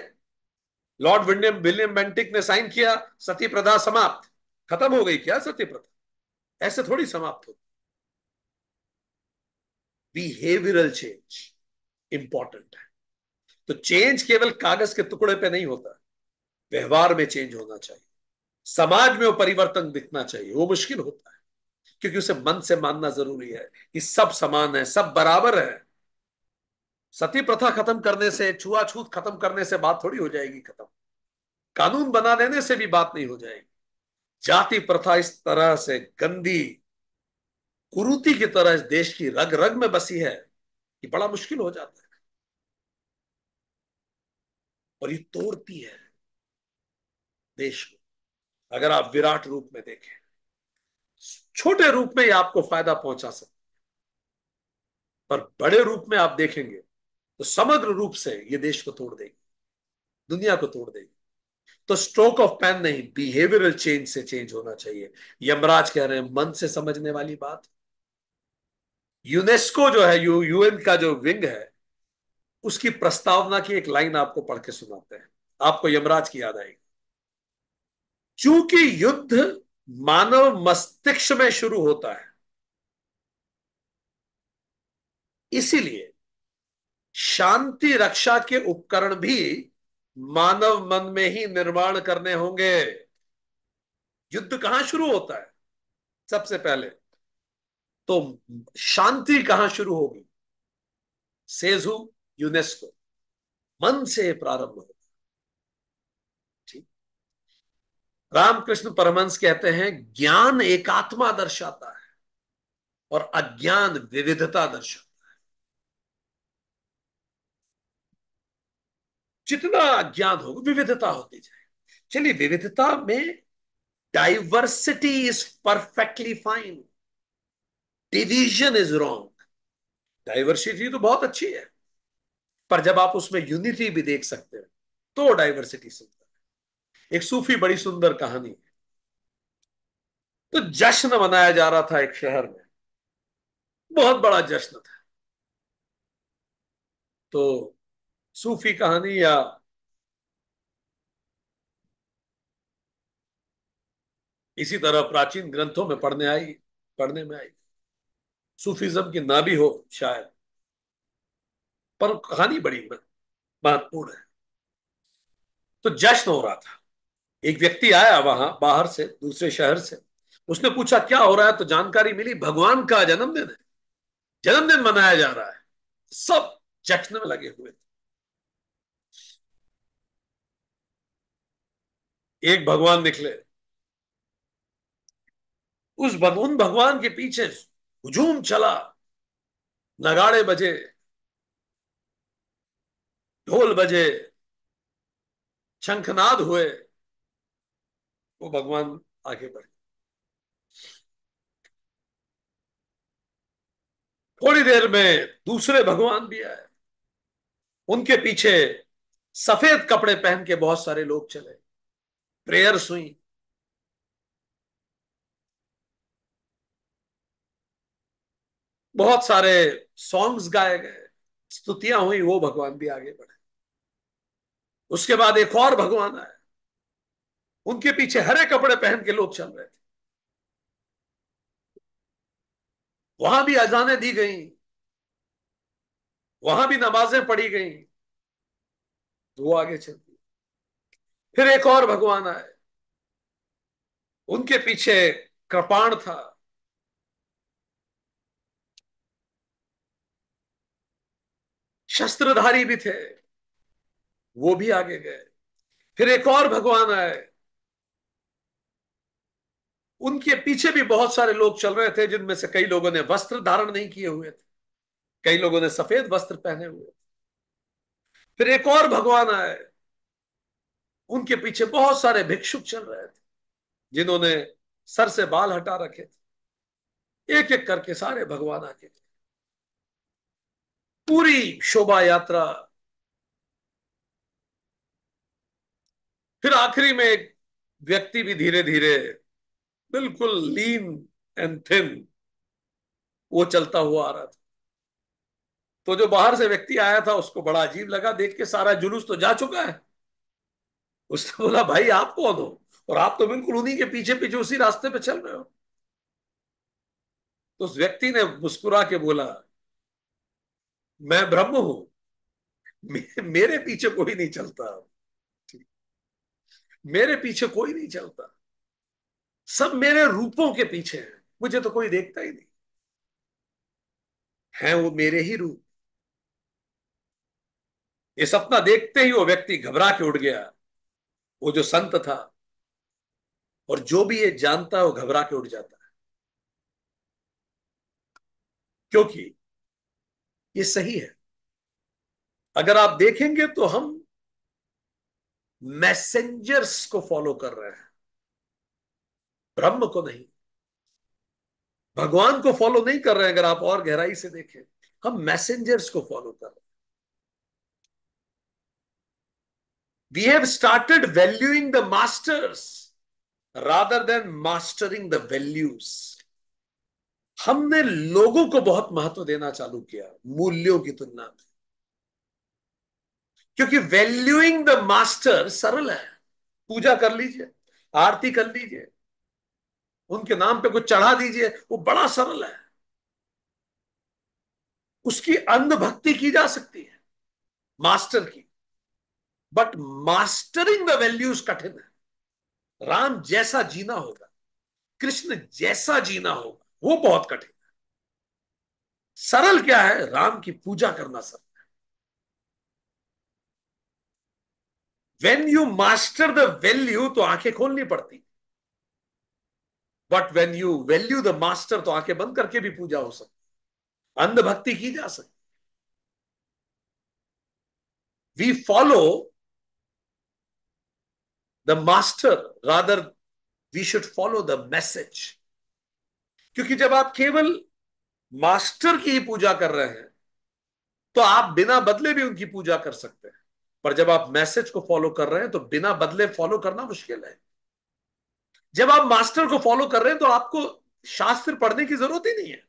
लॉर्ड विलियम विलियम बेंटिक ने साइन किया सती प्रदा समाप्त खत्म हो गई क्या सत्य प्रथा ऐसे थोड़ी समाप्त होती बिहेवियरल चेंज इंपॉर्टेंट है तो चेंज केवल कागज के टुकड़े पे नहीं होता व्यवहार में चेंज होना चाहिए समाज में वो परिवर्तन दिखना चाहिए वो मुश्किल होता है क्योंकि उसे मन से मानना जरूरी है कि सब समान है सब बराबर है सती प्रथा खत्म करने से छुआछूत खत्म करने से बात थोड़ी हो जाएगी खत्म कानून बना देने से भी बात नहीं हो जाएगी जाति प्रथा इस तरह से गंदी कुरूति की तरह इस देश की रग रग में बसी है कि बड़ा मुश्किल हो जाता है और ये तोड़ती है देश को अगर आप विराट रूप में देखें छोटे रूप में ही आपको फायदा पहुंचा सकते पर बड़े रूप में आप देखेंगे तो समग्र रूप से ये देश को तोड़ देगी दुनिया को तोड़ देगी तो स्ट्रोक ऑफ पेन नहीं बिहेवियरल चेंज से चेंज होना चाहिए यमराज कह रहे हैं मन से समझने वाली बात यूनेस्को जो है यू यूएन का जो विंग है उसकी प्रस्तावना की एक लाइन आपको पढ़ के सुनाते हैं आपको यमराज की याद आएगी चूंकि युद्ध मानव मस्तिष्क में शुरू होता है इसीलिए शांति रक्षा के उपकरण भी मानव मन में ही निर्माण करने होंगे युद्ध कहां शुरू होता है सबसे पहले तो शांति कहां शुरू होगी सेजु यूनेस्को मन से प्रारंभ होगा ठीक रामकृष्ण परमंश कहते हैं ज्ञान एकात्मा दर्शाता है और अज्ञान विविधता दर्शाता जितना ज्ञान होगा विविधता होती जाए चलिए विविधता में diversity is perfectly fine division is wrong diversity तो बहुत अच्छी है पर जब आप उसमें यूनिटी भी देख सकते हैं तो डाइवर्सिटी सुंदर है एक सूफी बड़ी सुंदर कहानी है तो जश्न मनाया जा रहा था एक शहर में बहुत बड़ा जश्न था तो सूफी कहानी या इसी तरह प्राचीन ग्रंथों में पढ़ने आई पढ़ने में आई सूफिज्म की ना भी हो शायद पर कहानी बड़ी महत्वपूर्ण है तो जश्न हो रहा था एक व्यक्ति आया वहां बाहर से दूसरे शहर से उसने पूछा क्या हो रहा है तो जानकारी मिली भगवान का जन्मदिन है जन्मदिन मनाया जा रहा है सब जश्न में लगे हुए थे एक भगवान निकले उस भगवान भगवान के पीछे हुजूम चला नगाड़े बजे ढोल बजे शंखनाद हुए वो भगवान आगे बढ़े थोड़ी देर में दूसरे भगवान भी आए उनके पीछे सफेद कपड़े पहन के बहुत सारे लोग चले प्रेयर्स हुई बहुत सारे सॉन्ग्स गाए गए स्तुतियां हुई वो भगवान भी आगे बढ़े उसके बाद एक और भगवान आए उनके पीछे हरे कपड़े पहन के लोग चल रहे थे वहां भी अजाने दी गई वहां भी नमाजें पढ़ी गई वो आगे चल फिर एक और भगवान आए उनके पीछे कृपाण था शस्त्रधारी भी थे वो भी आगे गए फिर एक और भगवान आए उनके पीछे भी बहुत सारे लोग चल रहे थे जिनमें से कई लोगों ने वस्त्र धारण नहीं किए हुए थे कई लोगों ने सफेद वस्त्र पहने हुए थे फिर एक और भगवान आए उनके पीछे बहुत सारे भिक्षुक चल रहे थे जिन्होंने सर से बाल हटा रखे थे एक एक करके सारे भगवान आके पूरी शोभा यात्रा फिर आखिरी में एक व्यक्ति भी धीरे धीरे बिल्कुल लीन एंड थिन वो चलता हुआ आ रहा था तो जो बाहर से व्यक्ति आया था उसको बड़ा अजीब लगा देख के सारा जुलूस तो जा चुका है उसने बोला भाई आप कौन हो और आप तो बिल्कुल उन्हीं के पीछे पीछे उसी रास्ते पे चल रहे हो तो उस व्यक्ति ने मुस्कुरा के बोला मैं ब्रह्म हूं मेरे पीछे कोई नहीं चलता मेरे पीछे कोई नहीं चलता सब मेरे रूपों के पीछे हैं मुझे तो कोई देखता ही नहीं है वो मेरे ही रूप ये सपना देखते ही वो व्यक्ति घबरा के उठ गया वो जो संत था और जो भी ये जानता है वो घबरा के उठ जाता है क्योंकि ये सही है अगर आप देखेंगे तो हम मैसेंजर्स को फॉलो कर रहे हैं ब्रह्म को नहीं भगवान को फॉलो नहीं कर रहे हैं अगर आप और गहराई से देखें हम मैसेंजर्स को फॉलो कर रहे हैं we have started valuing the masters rather than mastering the values. हमने लोगों को बहुत महत्व देना चालू किया मूल्यों की तुलना में क्योंकि वैल्यूइंग द मास्टर सरल है पूजा कर लीजिए आरती कर लीजिए उनके नाम पे कुछ चढ़ा दीजिए वो बड़ा सरल है उसकी अंध भक्ति की जा सकती है मास्टर की बट मास्टरिंग द वैल्यूज कठिन है राम जैसा जीना होगा कृष्ण जैसा जीना होगा वो बहुत कठिन है सरल क्या है राम की पूजा करना सरल है when you master the value तो आंखें खोलनी पड़ती but when you value the master तो आंखें बंद करके भी पूजा हो सकती अंध भक्ति की जा सकती we follow the master rather we should follow the message क्योंकि जब आप केवल मास्टर की ही पूजा कर रहे हैं तो आप बिना बदले भी उनकी पूजा कर सकते हैं पर जब आप मैसेज को फॉलो कर रहे हैं तो बिना बदले फॉलो करना मुश्किल है जब आप मास्टर को फॉलो कर रहे हैं तो आपको शास्त्र पढ़ने की जरूरत ही नहीं है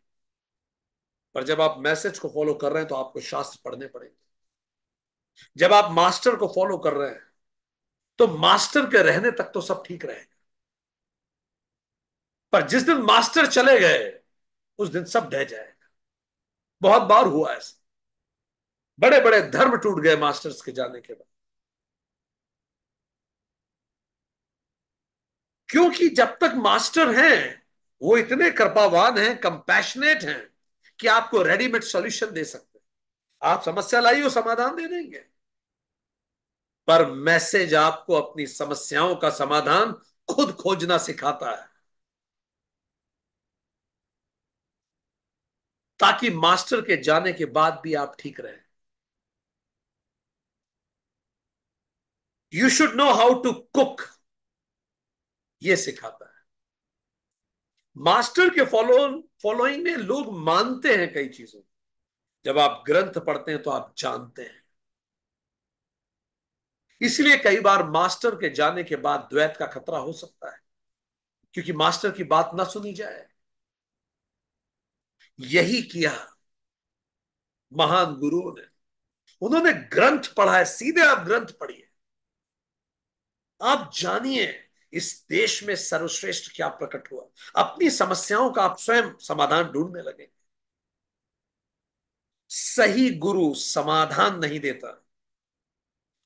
पर जब आप मैसेज को फॉलो कर रहे हैं तो आपको शास्त्र पढ़ने पड़ेंगे जब आप मास्टर को फॉलो कर रहे हैं तो मास्टर के रहने तक तो सब ठीक रहेगा पर जिस दिन मास्टर चले गए उस दिन सब ढह जाएगा बहुत बार हुआ ऐसा बड़े बड़े धर्म टूट गए मास्टर्स के जाने के बाद क्योंकि जब तक मास्टर हैं वो इतने कृपावान हैं कंपैशनेट हैं कि आपको रेडीमेड सॉल्यूशन दे सकते हैं आप समस्या लाइए वो समाधान दे देंगे पर मैसेज आपको अपनी समस्याओं का समाधान खुद खोजना सिखाता है ताकि मास्टर के जाने के बाद भी आप ठीक रहें you should know how to cook ये सिखाता है मास्टर के फॉलो फॉलोइंग में लोग मानते हैं कई चीजों जब आप ग्रंथ पढ़ते हैं तो आप जानते हैं इसलिए कई बार मास्टर के जाने के बाद द्वैत का खतरा हो सकता है क्योंकि मास्टर की बात ना सुनी जाए यही किया महान गुरुओं ने उन्होंने ग्रंथ पढ़ा है सीधे आप ग्रंथ पढ़िए आप जानिए इस देश में सर्वश्रेष्ठ क्या प्रकट हुआ अपनी समस्याओं का आप स्वयं समाधान ढूंढने लगेंगे सही गुरु समाधान नहीं देता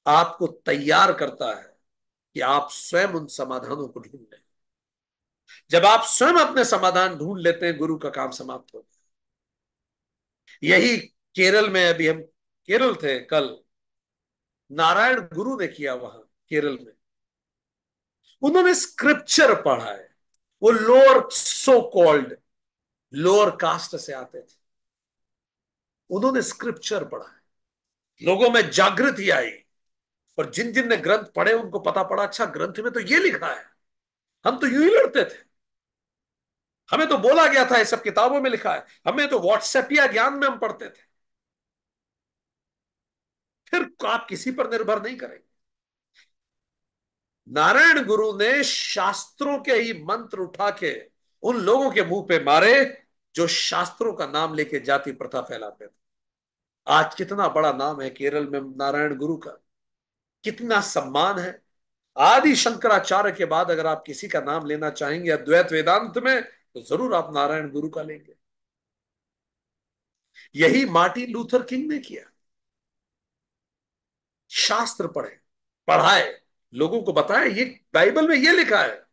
आपको तैयार करता है कि आप स्वयं उन समाधानों को ढूंढ लें जब आप स्वयं अपने समाधान ढूंढ लेते हैं गुरु का काम समाप्त हो गया यही केरल में अभी हम केरल थे कल नारायण गुरु ने किया वहां केरल में उन्होंने स्क्रिप्चर पढ़ा है वो lower so called lower caste से आते थे उन्होंने स्क्रिप्चर पढ़ा है लोगों में जागृति आई और जिन जिन ने ग्रंथ पढ़े उनको पता पड़ा अच्छा ग्रंथ में तो ये लिखा है हम तो यूं ही लड़ते थे हमें तो बोला गया था ये सब किताबों में लिखा है हमें तो व्हाट्सएप या ज्ञान में हम पढ़ते थे फिर आप किसी पर निर्भर नहीं करेंगे नारायण गुरु ने शास्त्रों के ही मंत्र उठा के उन लोगों के मुंह पे मारे जो शास्त्रों का नाम लेके जाति प्रथा फैलाते थे आज कितना बड़ा नाम है केरल में नारायण गुरु का कितना सम्मान है आदि शंकराचार्य के बाद अगर आप किसी का नाम लेना चाहेंगे अद्वैत वेदांत में तो जरूर आप नारायण गुरु का लेंगे यही मार्टिन लूथर किंग ने किया शास्त्र पढ़े पढ़ाए लोगों को बताए ये बाइबल में ये लिखा है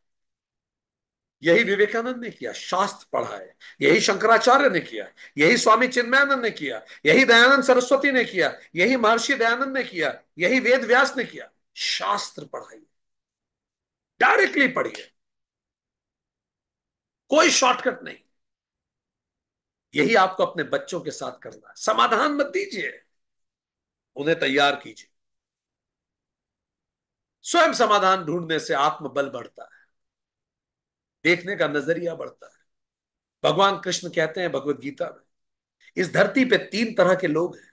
यही विवेकानंद ने किया शास्त्र पढ़ा है यही शंकराचार्य ने किया यही स्वामी चिन्मयानंद ने किया यही दयानंद सरस्वती ने किया यही महर्षि दयानंद ने किया यही वेद व्यास ने किया शास्त्र पढ़ाई डायरेक्टली पढ़िए कोई शॉर्टकट नहीं यही आपको अपने बच्चों के साथ करना है समाधान मत दीजिए उन्हें तैयार कीजिए स्वयं समाधान ढूंढने से आत्मबल बढ़ता है देखने का नजरिया बढ़ता है भगवान कृष्ण कहते हैं भगवत गीता में इस धरती पे तीन तरह के लोग हैं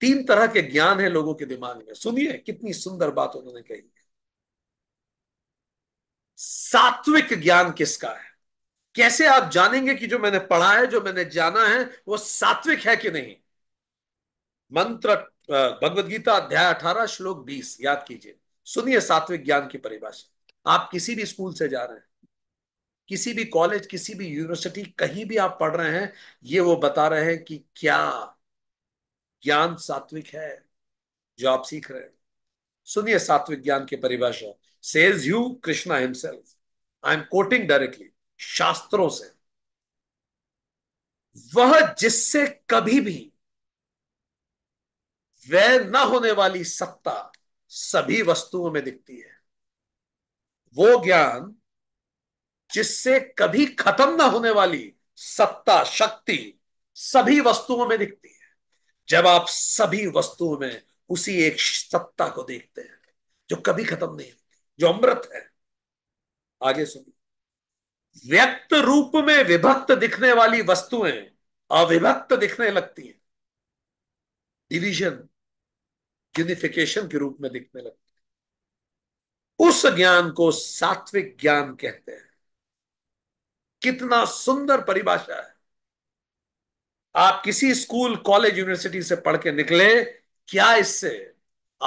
तीन तरह के ज्ञान है लोगों के दिमाग में सुनिए कितनी सुंदर बात उन्होंने कही है सात्विक ज्ञान किसका है कैसे आप जानेंगे कि जो मैंने पढ़ा है जो मैंने जाना है वो सात्विक है कि नहीं मंत्र भगवत गीता अध्याय अठारह श्लोक बीस याद कीजिए सुनिए सात्विक ज्ञान की परिभाषा आप किसी भी स्कूल से जा रहे हैं किसी भी कॉलेज किसी भी यूनिवर्सिटी कहीं भी आप पढ़ रहे हैं ये वो बता रहे हैं कि क्या ज्ञान सात्विक है जो आप सीख रहे हैं सुनिए सात्विक ज्ञान की परिभाषा says you Krishna himself I am quoting directly शास्त्रों से वह जिससे कभी भी वह न होने वाली सत्ता सभी वस्तुओं में दिखती है वो ज्ञान जिससे कभी खत्म ना होने वाली सत्ता शक्ति सभी वस्तुओं में दिखती है जब आप सभी वस्तुओं में उसी एक सत्ता को देखते हैं जो कभी खत्म नहीं होती जो अमृत है आगे सुनिए व्यक्त रूप में विभक्त दिखने वाली वस्तुएं अविभक्त दिखने लगती हैं डिवीजन यूनिफिकेशन के रूप में दिखने लगती है उस ज्ञान को सात्विक ज्ञान कहते हैं कितना सुंदर परिभाषा है आप किसी स्कूल कॉलेज यूनिवर्सिटी से पढ़ के निकले क्या इससे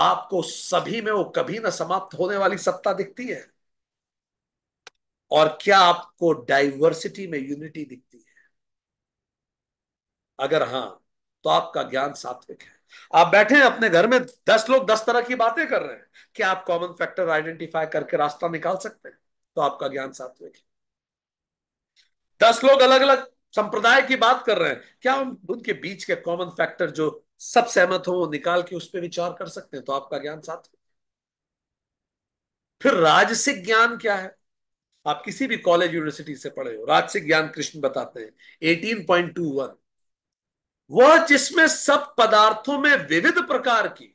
आपको सभी में वो कभी ना समाप्त होने वाली सत्ता दिखती है और क्या आपको डाइवर्सिटी में यूनिटी दिखती है अगर हां तो आपका ज्ञान सात्विक है आप बैठे हैं अपने घर में दस लोग दस तरह की बातें कर रहे हैं क्या आप कॉमन फैक्टर आइडेंटिफाई करके रास्ता निकाल सकते हैं तो आपका ज्ञान सात्विक है दस लोग अलग अलग संप्रदाय की बात कर रहे हैं क्या हम उनके बीच के कॉमन फैक्टर जो सब सहमत हो वो निकाल के उस पर विचार कर सकते हैं तो आपका ज्ञान साथ फिर राजसिक ज्ञान क्या है आप किसी भी कॉलेज यूनिवर्सिटी से पढ़े हो राजसिक ज्ञान कृष्ण बताते हैं एटीन पॉइंट टू वन वह जिसमें सब पदार्थों में विविध प्रकार की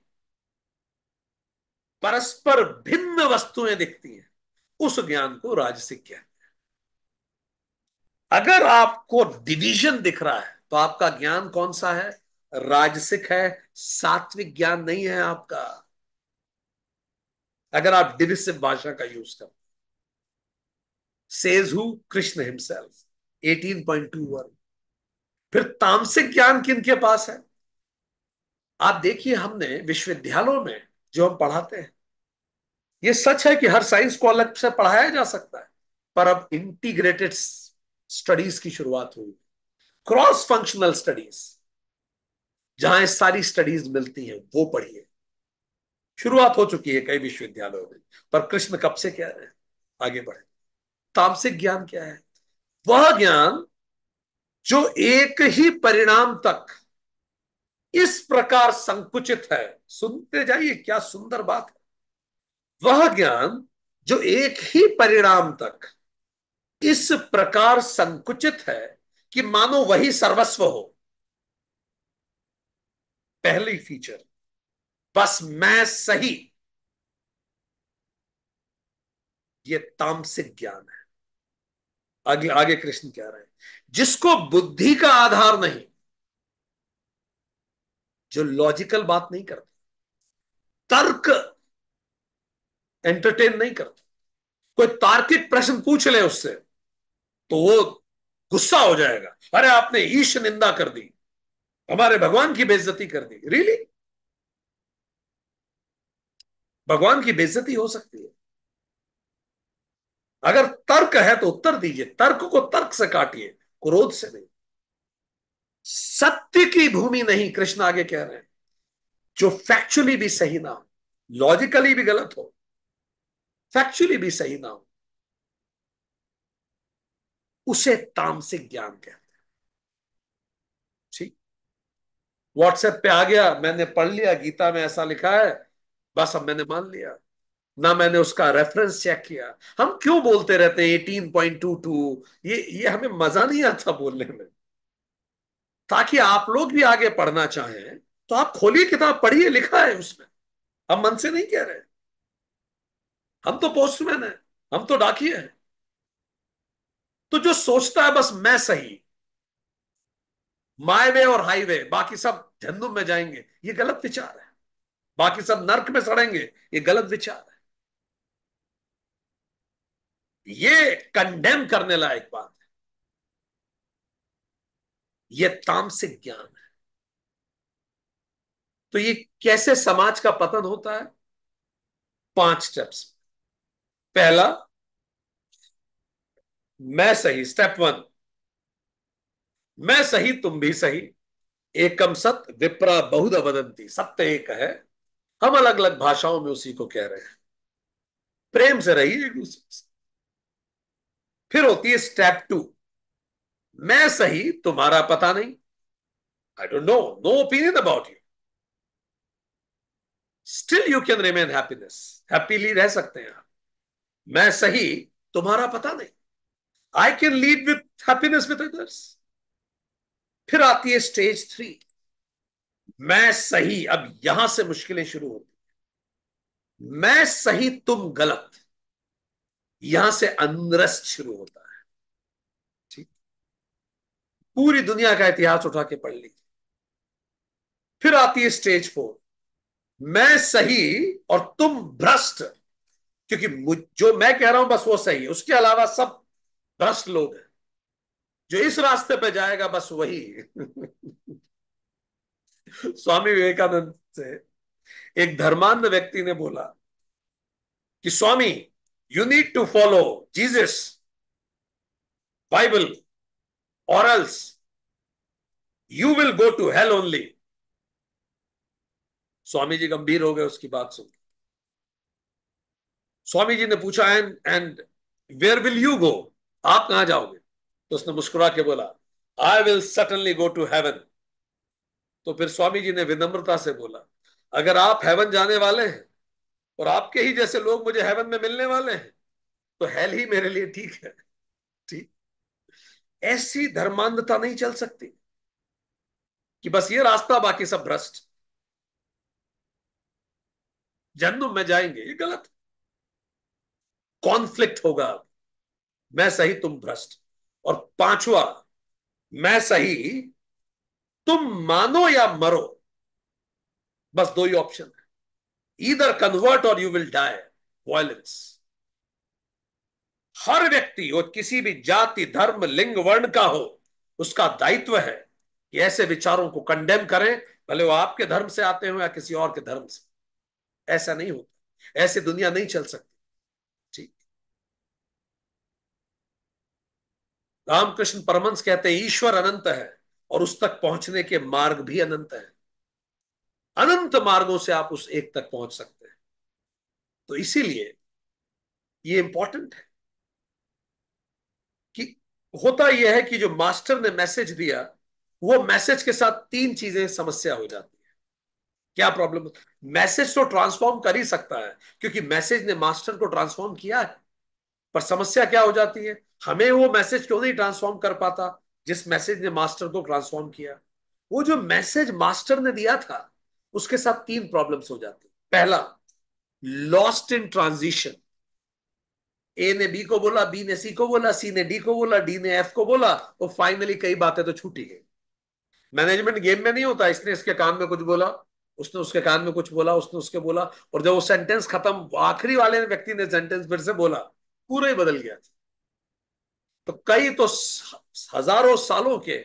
परस्पर भिन्न वस्तुएं दिखती हैं उस ज्ञान को राजसिक ज्ञान अगर आपको डिवीजन दिख रहा है तो आपका ज्ञान कौन सा है राजसिक है सात्विक ज्ञान नहीं है आपका अगर आप डिविसिव भाषा का यूज करें सेज हु कृष्ण हिमसेल्फ 18.2 वर्ग फिर तामसिक ज्ञान के पास है आप देखिए हमने विश्वविद्यालयों में जो हम पढ़ाते हैं ये सच है कि हर साइंस को अलग से पढ़ाया जा सकता है पर अब इंटीग्रेटेड स्टडीज की शुरुआत हुई क्रॉस फंक्शनल स्टडीज जहां सारी स्टडीज मिलती हैं वो पढ़िए शुरुआत हो चुकी है कई विश्वविद्यालयों में पर कृष्ण कब से क्या है आगे बढ़े तामसिक ज्ञान क्या है वह ज्ञान जो एक ही परिणाम तक इस प्रकार संकुचित है सुनते जाइए क्या सुंदर बात है वह ज्ञान जो एक ही परिणाम तक इस प्रकार संकुचित है कि मानो वही सर्वस्व हो पहली फीचर बस मैं सही ये तामसिक ज्ञान है आगे आगे कृष्ण कह रहे हैं जिसको बुद्धि का आधार नहीं जो लॉजिकल बात नहीं करता तर्क एंटरटेन नहीं करता कोई तार्किक प्रश्न पूछ ले उससे तो वो गुस्सा हो जाएगा अरे आपने ईश निंदा कर दी हमारे भगवान की बेइज्जती कर दी रियली भगवान की बेइज्जती हो सकती है अगर तर्क है तो उत्तर दीजिए तर्क को तर्क से काटिए क्रोध से नहीं सत्य की भूमि नहीं कृष्ण आगे कह रहे हैं जो फैक्चुअली भी सही ना हो लॉजिकली भी गलत हो फैक्चुअली भी सही ना हो उसे तामसिक ज्ञान कहते हैं ठीक व्हाट्सएप पे आ गया मैंने पढ़ लिया गीता में ऐसा लिखा है बस अब मैंने मान लिया ना मैंने उसका रेफरेंस चेक किया हम क्यों बोलते रहते हैं एटीन पॉइंट टू टू ये ये हमें मजा नहीं आता बोलने में ताकि आप लोग भी आगे पढ़ना चाहें तो आप खोलिए किताब पढ़िए लिखा है उसमें हम मन से नहीं कह रहे हम तो पोस्टमैन है हम तो डाकिए हैं तो जो सोचता है बस मैं सही माईवे और हाईवे बाकी सब झंडू में जाएंगे ये गलत विचार है बाकी सब नर्क में सड़ेंगे ये गलत विचार है ये कंडेम करने लायक बात है ये तामसिक ज्ञान है तो ये कैसे समाज का पतन होता है पांच स्टेप्स पहला मैं सही स्टेप वन मैं सही तुम भी सही एकम सत विप्रा बहुत अवदंती सत्य एक है हम अलग अलग भाषाओं में उसी को कह रहे हैं प्रेम से रही एक दूसरे से फिर होती है स्टेप टू मैं सही तुम्हारा पता नहीं I don't know no opinion about you still you can remain happiness happily रह सकते हैं आप मैं सही तुम्हारा पता नहीं I can lead with happiness with others फिर आती है स्टेज थ्री मैं सही अब यहां से मुश्किलें शुरू होती मैं सही तुम गलत यहां से अनरस्ट शुरू होता है ठीक पूरी दुनिया का इतिहास उठा के पढ़ लीजिए फिर आती है स्टेज फोर मैं सही और तुम भ्रष्ट क्योंकि जो मैं कह रहा हूं बस वो सही है उसके अलावा सब भ्रष्ट लोग हैं जो इस रास्ते पे जाएगा बस वही स्वामी विवेकानंद से एक धर्मांध व्यक्ति ने बोला कि Swami you need to follow Jesus Bible और else you will go to hell only Swami ji गंभीर हो गए उसकी बात सुन स्वामी जी ने पूछा and and where will you go आप कहां जाओगे तो उसने मुस्कुरा के बोला I will certainly go to heaven तो फिर स्वामी जी ने विनम्रता से बोला अगर आप हेवन जाने वाले हैं और आपके ही जैसे लोग मुझे हेवन में मिलने वाले हैं तो हेल ही मेरे लिए ठीक है ठीक ऐसी धर्मांधता नहीं चल सकती कि बस ये रास्ता बाकी सब भ्रष्ट जन्म में जाएंगे ये गलत कॉन्फ्लिक्ट होगा मैं सही तुम भ्रष्ट और पांचवा मैं सही तुम मानो या मरो बस दो ही ऑप्शन है इधर कन्वर्ट और यू विल डाय वायलेंस हर व्यक्ति वो किसी भी जाति धर्म लिंग वर्ण का हो उसका दायित्व है कि ऐसे विचारों को कंडेम करें भले वो आपके धर्म से आते हो या किसी और के धर्म से ऐसा नहीं होता ऐसे दुनिया नहीं चल सकती रामकृष्ण परमंश कहते हैं ईश्वर अनंत है और उस तक पहुंचने के मार्ग भी अनंत है अनंत मार्गों से आप उस एक तक पहुंच सकते हैं तो इसीलिए ये इंपॉर्टेंट है कि होता यह है कि जो मास्टर ने मैसेज दिया वो मैसेज के साथ तीन चीजें समस्या हो जाती है क्या प्रॉब्लम मैसेज तो ट्रांसफॉर्म कर ही सकता है क्योंकि मैसेज ने मास्टर को ट्रांसफॉर्म किया है पर समस्या क्या हो जाती है हमें वो मैसेज क्यों नहीं ट्रांसफॉर्म कर पाता जिस मैसेज ने मास्टर को ट्रांसफॉर्म किया वो जो मैसेज मास्टर ने दिया था उसके साथ तीन प्रॉब्लम्स हो जाती पहला लॉस्ट इन ट्रांजिशन ए ने बी को बोला बी ने सी को बोला सी ने डी को बोला डी ने एफ को बोला और तो फाइनली कई बातें तो छूटी गई मैनेजमेंट गेम में नहीं होता इसने इसके कान में कुछ बोला उसने उसके कान में कुछ बोला उसने उसके बोला और जब वो सेंटेंस खत्म आखिरी वाले व्यक्ति ने सेंटेंस फिर से बोला पूरा ही बदल गया था तो कई तो हजारों सालों के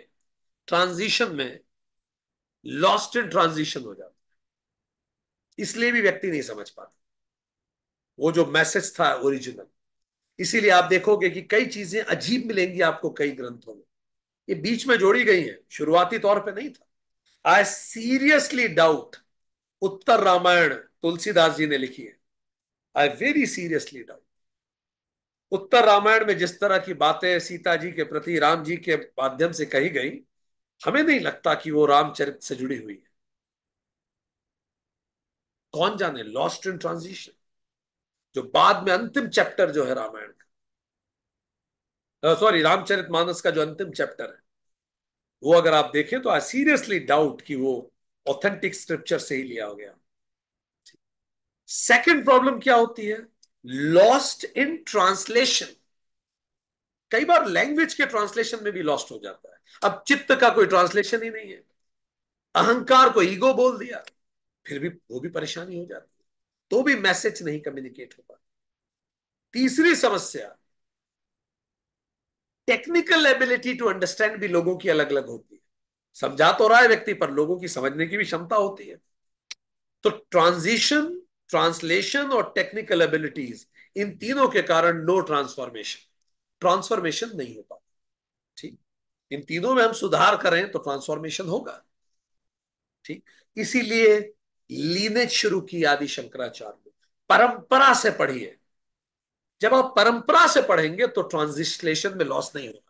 ट्रांजिशन में लॉस्ट इन ट्रांजिशन हो जाता है इसलिए भी व्यक्ति नहीं समझ पाता वो जो मैसेज था ओरिजिनल इसीलिए आप देखोगे कि कई चीजें अजीब मिलेंगी आपको कई ग्रंथों में ये बीच में जोड़ी गई है शुरुआती तौर पे नहीं था I seriously doubt Uttar Ramayan Tulsidas ji ने लिखी है I very seriously doubt Uttar Ramayan में जिस तरह की बातें सीता जी के प्रति राम जी के माध्यम से कही गई हमें नहीं लगता कि वो रामचरित से जुड़ी हुई है कौन जाने लॉस्ट इन ट्रांजिशन जो बाद में अंतिम चैप्टर जो है रामायण का सॉरी रामचरित मानस का जो अंतिम चैप्टर है वो अगर आप देखें तो आई सीरियसली डाउट कि वो ऑथेंटिक स्क्रिप्चर से ही लिया हो गया सेकंड प्रॉब्लम क्या होती है लॉस्ट इन ट्रांसलेशन कई बार लैंग्वेज के ट्रांसलेशन में भी लॉस्ट हो जाता है अब चित्त का कोई ट्रांसलेशन ही नहीं है अहंकार को ईगो बोल दिया फिर भी वो भी परेशानी हो जाती है तो भी मैसेज नहीं कम्युनिकेट हो पाता तीसरी समस्या टेक्निकल एबिलिटी टू अंडरस्टैंड भी लोगों की अलग अलग होती है समझा तो रहा है व्यक्ति पर लोगों की समझने की भी क्षमता होती है तो ट्रांजिशन ट्रांसलेशन और टेक्निकल एबिलिटीज इन तीनों के कारण नो ट्रांसफॉर्मेशन ट्रांसफॉर्मेशन नहीं हो पाता ठीक इन तीनों में हम सुधार करें तो ट्रांसफॉर्मेशन होगा ठीक इसीलिए लीनेज शुरू की आदि शंकराचार्य ने परंपरा से पढ़िए जब आप परंपरा से पढ़ेंगे तो ट्रांजिस्लेशन में लॉस नहीं हो रहा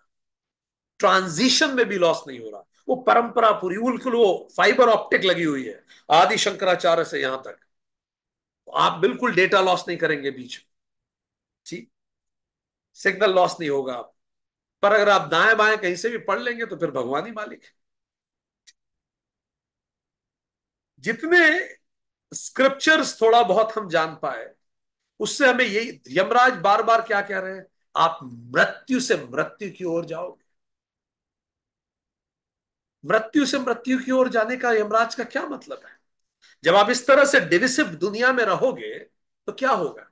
ट्रांजिशन में भी लॉस नहीं हो रहा वो परंपरा पूरी बिल्कुल वो फाइबर ऑप्टिक लगी हुई है आदि शंकराचार्य से यहां तक आप बिल्कुल डेटा लॉस नहीं करेंगे बीच ठीक सिग्नल लॉस नहीं होगा आप पर अगर आप दाएं बाएं कहीं से भी पढ़ लेंगे तो फिर भगवान ही मालिक जितने स्क्रिप्चर्स थोड़ा बहुत हम जान पाए उससे हमें यही यमराज बार बार क्या कह रहे हैं आप मृत्यु से मृत्यु की ओर जाओगे मृत्यु से मृत्यु की ओर जाने का यमराज का क्या मतलब है जब आप इस तरह से डिविसिव दुनिया में रहोगे तो क्या होगा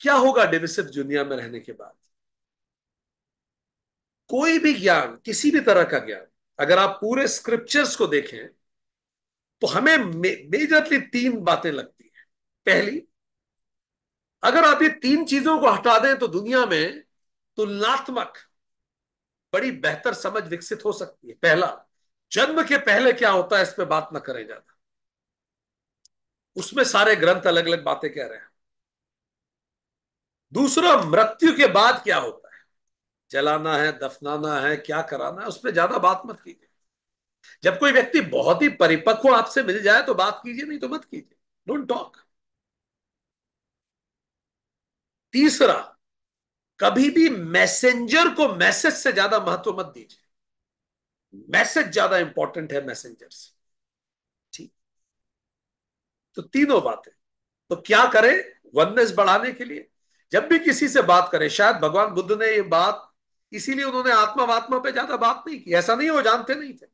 क्या होगा डिविसिव दुनिया में रहने के बाद कोई भी ज्ञान किसी भी तरह का ज्ञान अगर आप पूरे स्क्रिप्चर्स को देखें तो हमें मेजरली तीन बातें लगती हैं पहली अगर आप ये तीन चीजों को हटा दें तो दुनिया में तुलनात्मक बड़ी बेहतर समझ विकसित हो सकती है पहला जन्म के पहले क्या होता है इस पर बात न करें ज्यादा उसमें सारे ग्रंथ अलग अलग बातें कह रहे हैं दूसरा मृत्यु के बाद क्या होता है जलाना है दफनाना है क्या कराना है उस पर ज्यादा बात मत कीजिए जब कोई व्यक्ति बहुत ही परिपक्व आपसे मिल जाए तो बात कीजिए नहीं तो मत कीजिए डोंट टॉक तीसरा कभी भी मैसेंजर को मैसेज से ज्यादा महत्व मत दीजिए मैसेज ज्यादा इंपॉर्टेंट है मैसेंजर से ठीक तो तीनों बातें तो क्या करें वननेस बढ़ाने के लिए जब भी किसी से बात करें शायद भगवान बुद्ध ने ये बात इसीलिए उन्होंने आत्मा वात्मा पे ज्यादा बात नहीं की ऐसा नहीं वो जानते नहीं थे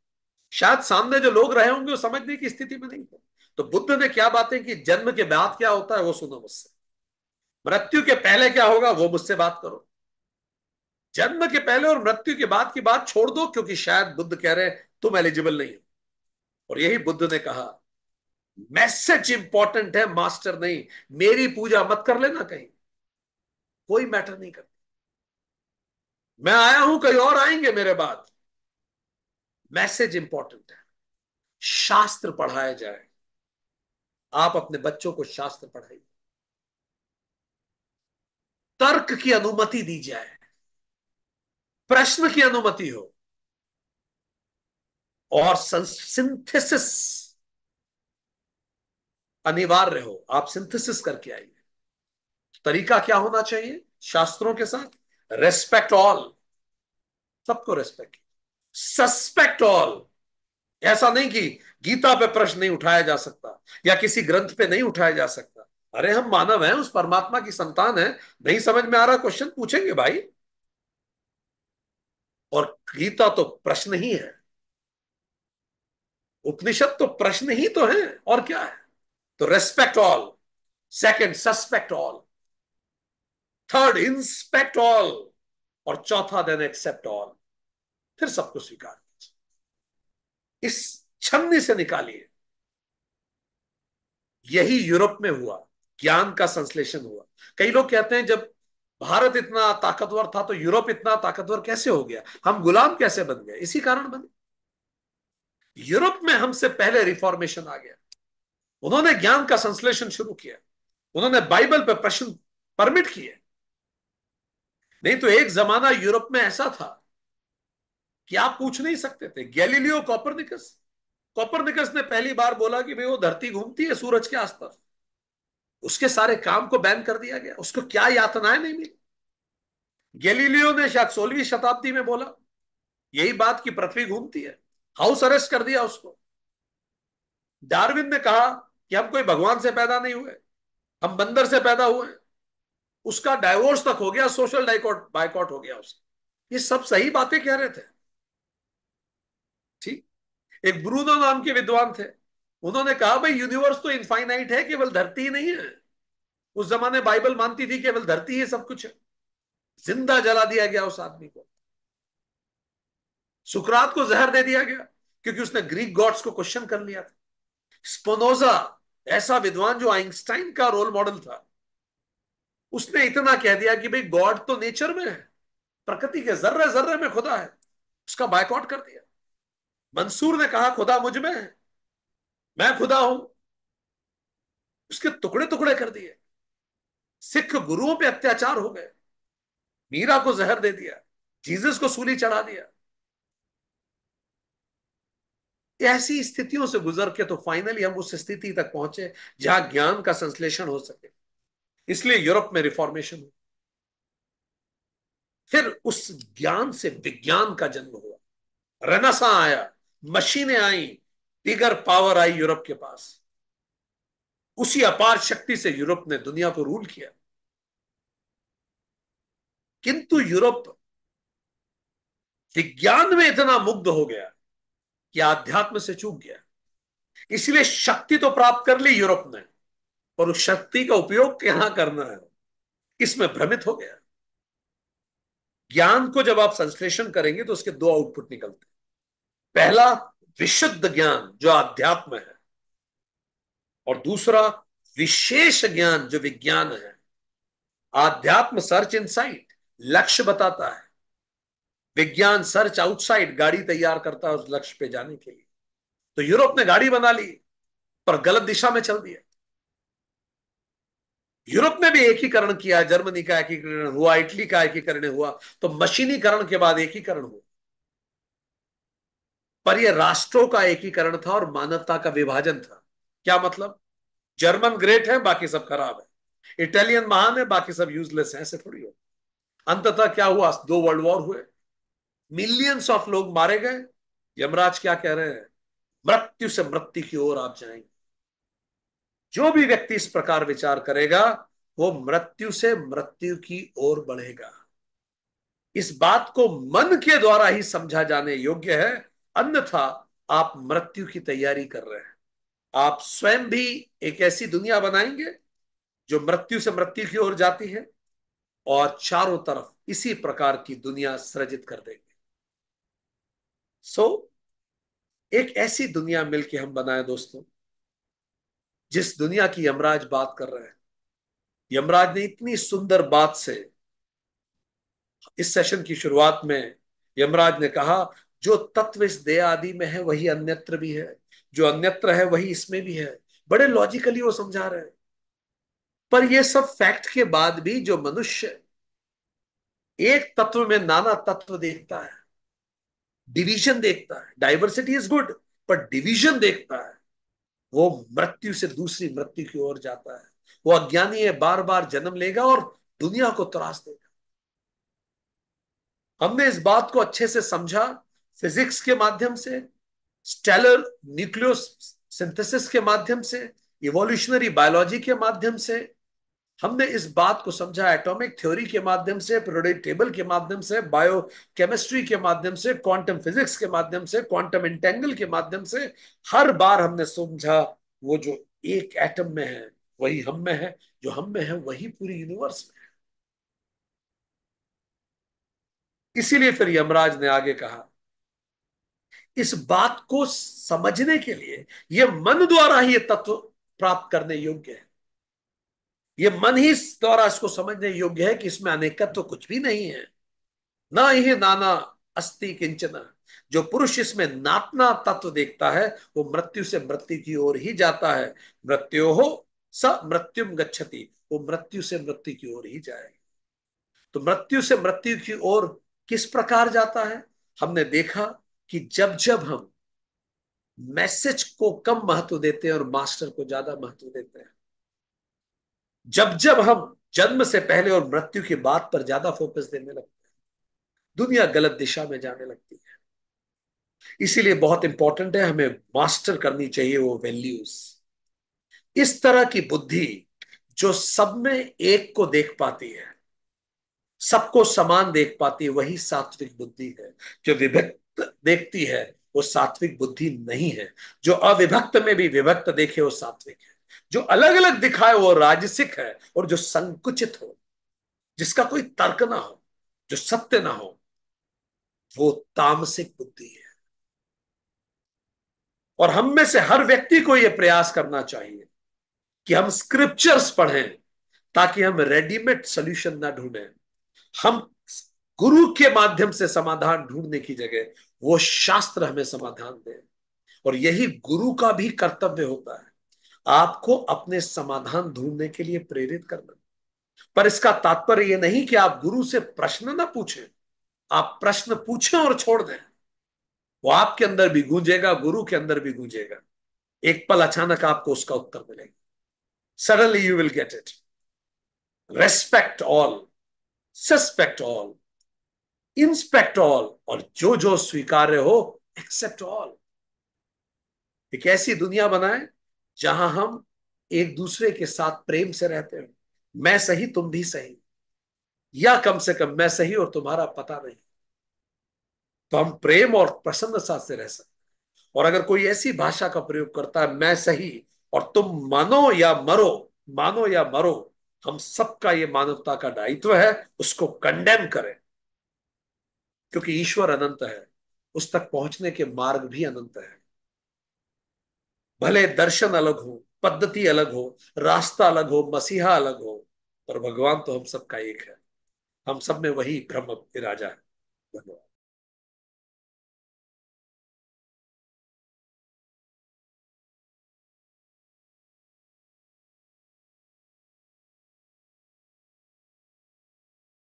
शायद सामने जो लोग रहे होंगे वो समझने की स्थिति में नहीं थे तो बुद्ध ने क्या बातें की जन्म के बाद क्या होता है वो सुनो मुझसे मृत्यु के पहले क्या होगा वो मुझसे बात करो जन्म के पहले और मृत्यु के बाद की बात छोड़ दो क्योंकि शायद बुद्ध कह रहे हैं तुम एलिजिबल नहीं हो और यही बुद्ध ने कहा मैसेज इंपॉर्टेंट है मास्टर नहीं मेरी पूजा मत कर लेना कहीं कोई मैटर नहीं करता मैं आया हूं कहीं और आएंगे मेरे बाद मैसेज इंपॉर्टेंट है शास्त्र पढ़ाया जाए आप अपने बच्चों को शास्त्र पढ़ाइए तर्क की अनुमति दी जाए प्रश्न की अनुमति हो और सिंथेसिस अनिवार्य हो आप सिंथेसिस करके आइए तरीका क्या होना चाहिए शास्त्रों के साथ रेस्पेक्ट ऑल सबको रेस्पेक्ट सस्पेक्ट ऑल ऐसा नहीं कि गीता पे प्रश्न नहीं उठाया जा सकता या किसी ग्रंथ पे नहीं उठाया जा सकता अरे हम मानव हैं उस परमात्मा की संतान है नहीं समझ में आ रहा क्वेश्चन पूछेंगे भाई और गीता तो प्रश्न ही है उपनिषद तो प्रश्न ही तो है और क्या है तो respect all second suspect all third inspect all और चौथा देन एक्सेप्ट ऑल फिर सबको स्वीकार कीजिए इस छन्नी से निकालिए यही यूरोप में हुआ ज्ञान का संश्लेषण हुआ कई लोग कहते हैं जब भारत इतना ताकतवर था तो यूरोप इतना ताकतवर कैसे हो गया हम गुलाम कैसे बन गए इसी कारण बने यूरोप में हमसे पहले रिफॉर्मेशन आ गया उन्होंने ज्ञान का संश्लेषण शुरू किया उन्होंने बाइबल पर प्रश्न परमिट किए नहीं तो एक जमाना यूरोप में ऐसा था कि आप पूछ नहीं सकते थे गैलीलियो कॉपरनिकस कॉपरनिकस ने पहली बार बोला कि भाई वो धरती घूमती है सूरज के आसपास उसके सारे काम को बैन कर दिया गया उसको क्या यातनाएं नहीं मिली गैलीलियो ने शायद सोलहवीं शताब्दी में बोला यही बात की पृथ्वी घूमती है हाउस अरेस्ट कर दिया उसको डार्विन ने कहा कि हम कोई भगवान से पैदा नहीं हुए हम बंदर से पैदा हुए उसका डायवोर्स तक हो गया सोशल डाइकॉट बाइकॉट हो गया उसका ये सब सही बातें कह रहे थे ठीक एक ब्रूनो नाम के विद्वान थे उन्होंने कहा भाई यूनिवर्स तो इनफाइनाइट है केवल धरती ही नहीं है उस जमाने बाइबल मानती थी केवल धरती ही सब कुछ है जिंदा जला दिया गया उस आदमी को सुकरात को जहर दे दिया गया क्योंकि उसने ग्रीक गॉड्स को क्वेश्चन कर लिया था स्पोनोजा ऐसा विद्वान जो आइंस्टाइन का रोल मॉडल था उसने इतना कह दिया कि भाई गॉड तो नेचर में है प्रकृति के जर्रे जर्रे में खुदा है उसका बायकॉट कर दिया मंसूर ने कहा खुदा मुझ में है मैं खुदा हूं उसके टुकड़े टुकड़े कर दिए सिख गुरुओं पे अत्याचार हो गए मीरा को जहर दे दिया जीसस को सूली चढ़ा दिया ऐसी स्थितियों से गुजर के तो फाइनली हम उस स्थिति तक पहुंचे जहां ज्ञान का संश्लेषण हो सके इसलिए यूरोप में रिफॉर्मेशन हुआ फिर उस ज्ञान से विज्ञान का जन्म हुआ रनसा आया मशीनें आई दीगर पावर आई यूरोप के पास उसी अपार शक्ति से यूरोप ने दुनिया को रूल किया किंतु यूरोप विज्ञान में इतना मुग्ध हो गया कि आध्यात्म से चूक गया इसलिए शक्ति तो प्राप्त कर ली यूरोप ने पर उस शक्ति का उपयोग कहां करना है इसमें भ्रमित हो गया ज्ञान को जब आप संश्लेषण करेंगे तो उसके दो आउटपुट निकलते हैं पहला विशुद्ध ज्ञान जो आध्यात्म है और दूसरा विशेष ज्ञान जो विज्ञान है आध्यात्म सर्च इनसाइट लक्ष्य बताता है विज्ञान सर्च आउटसाइड गाड़ी तैयार करता है उस लक्ष्य पे जाने के लिए तो यूरोप ने गाड़ी बना ली पर गलत दिशा में चल दिया यूरोप में भी एकीकरण किया जर्मनी का एकीकरण हुआ इटली का एकीकरण हुआ तो मशीनीकरण के बाद एकीकरण हुआ पर यह राष्ट्रों का एकीकरण था और मानवता का विभाजन था क्या मतलब जर्मन ग्रेट है बाकी सब खराब है इटालियन महान है बाकी सब यूजलेस है ऐसे थोड़ी हो अंततः क्या हुआ दो वर्ल्ड वॉर हुए मिलियंस ऑफ लोग मारे गए यमराज क्या कह रहे हैं मृत्यु से मृत्यु की ओर आप जाएंगे जो भी व्यक्ति इस प्रकार विचार करेगा वो मृत्यु से मृत्यु की ओर बढ़ेगा इस बात को मन के द्वारा ही समझा जाने योग्य है अन्यथा आप मृत्यु की तैयारी कर रहे हैं आप स्वयं भी एक ऐसी दुनिया बनाएंगे जो मृत्यु से मृत्यु की ओर जाती है और चारों तरफ इसी प्रकार की दुनिया सृजित कर देंगे सो so, एक ऐसी दुनिया मिलके हम बनाए दोस्तों जिस दुनिया की यमराज बात कर रहे हैं यमराज ने इतनी सुंदर बात से इस सेशन की शुरुआत में यमराज ने कहा जो तत्व इस देह आदि में है वही अन्यत्र भी है जो अन्यत्र है वही इसमें भी है बड़े लॉजिकली वो समझा रहे हैं पर यह सब फैक्ट के बाद भी जो मनुष्य एक तत्व में नाना तत्व देखता है डिवीजन देखता है डाइवर्सिटी इज गुड पर डिवीजन देखता है वो मृत्यु से दूसरी मृत्यु की ओर जाता है वो अज्ञानी है बार बार जन्म लेगा और दुनिया को त्रास देगा हमने इस बात को अच्छे से समझा फिजिक्स के माध्यम से स्टेलर न्यूक्लियो सिंथेसिस के माध्यम से इवोल्यूशनरी बायोलॉजी के माध्यम से हमने इस बात को समझा एटॉमिक थ्योरी के माध्यम से प्रोडक्ट टेबल के माध्यम से बायो केमिस्ट्री के माध्यम से क्वांटम फिजिक्स के माध्यम से क्वांटम इंटेंगल के माध्यम से हर बार हमने समझा वो जो एक एटम में है वही हम में है जो हम में है वही पूरी यूनिवर्स में है इसीलिए फिर यमराज ने आगे कहा इस बात को समझने के लिए ये मन द्वारा ही ये तत्व प्राप्त करने योग्य है ये मन ही द्वारा इसको समझने योग्य है कि इसमें अनेकत्व तो कुछ भी नहीं है ना ही नाना अस्थि किंचना जो पुरुष इसमें नातना तत्व देखता है वो मृत्यु से मृत्यु की ओर ही जाता है मृत्यु हो स मृत्युम गच्छति वो मृत्यु से मृत्यु की ओर ही जाएगी तो मृत्यु से मृत्यु की ओर किस प्रकार जाता है हमने देखा कि जब जब हम मैसेज को कम महत्व देते हैं और मास्टर को ज्यादा महत्व देते हैं जब जब हम जन्म से पहले और मृत्यु के बाद पर ज्यादा फोकस देने लगते हैं दुनिया गलत दिशा में जाने लगती है इसीलिए बहुत इंपॉर्टेंट है हमें मास्टर करनी चाहिए वो वैल्यूज इस तरह की बुद्धि जो सब में एक को देख पाती है सबको समान देख पाती है वही सात्विक बुद्धि है जो विभक्त देखती है वो सात्विक बुद्धि नहीं है जो अविभक्त में भी विभक्त देखे वो सात्विक है जो अलग अलग दिखाए वो राजसिक है और जो संकुचित हो जिसका कोई तर्क ना हो जो सत्य ना हो वो तामसिक बुद्धि है और हम में से हर व्यक्ति को यह प्रयास करना चाहिए कि हम स्क्रिप्चर्स पढ़ें ताकि हम रेडीमेड सोल्यूशन ना ढूंढें हम गुरु के माध्यम से समाधान ढूंढने की जगह वो शास्त्र हमें समाधान दे और यही गुरु का भी कर्तव्य होता है आपको अपने समाधान ढूंढने के लिए प्रेरित करना पर इसका तात्पर्य यह नहीं कि आप गुरु से प्रश्न ना पूछें आप प्रश्न पूछें और छोड़ दें वो आपके अंदर भी गूंजेगा गुरु के अंदर भी गूंजेगा एक पल अचानक आपको उसका उत्तर मिलेगा suddenly you will get it respect all suspect all inspect all और जो जो स्वीकार्य हो एक्सेप्ट ऑल एक ऐसी दुनिया बनाए जहां हम एक दूसरे के साथ प्रेम से रहते हो मैं सही तुम भी सही या कम से कम मैं सही और तुम्हारा पता नहीं तो हम प्रेम और प्रसन्नता से रह सकते और अगर कोई ऐसी भाषा का प्रयोग करता है मैं सही और तुम मानो या मरो मानो या मरो हम सबका ये मानवता का दायित्व है उसको कंडेम करें क्योंकि ईश्वर अनंत है उस तक पहुंचने के मार्ग भी अनंत है भले दर्शन अलग हो पद्धति अलग हो रास्ता अलग हो मसीहा अलग हो पर भगवान तो हम सबका एक है हम सब में वही ब्रह्म राजा है धन्यवाद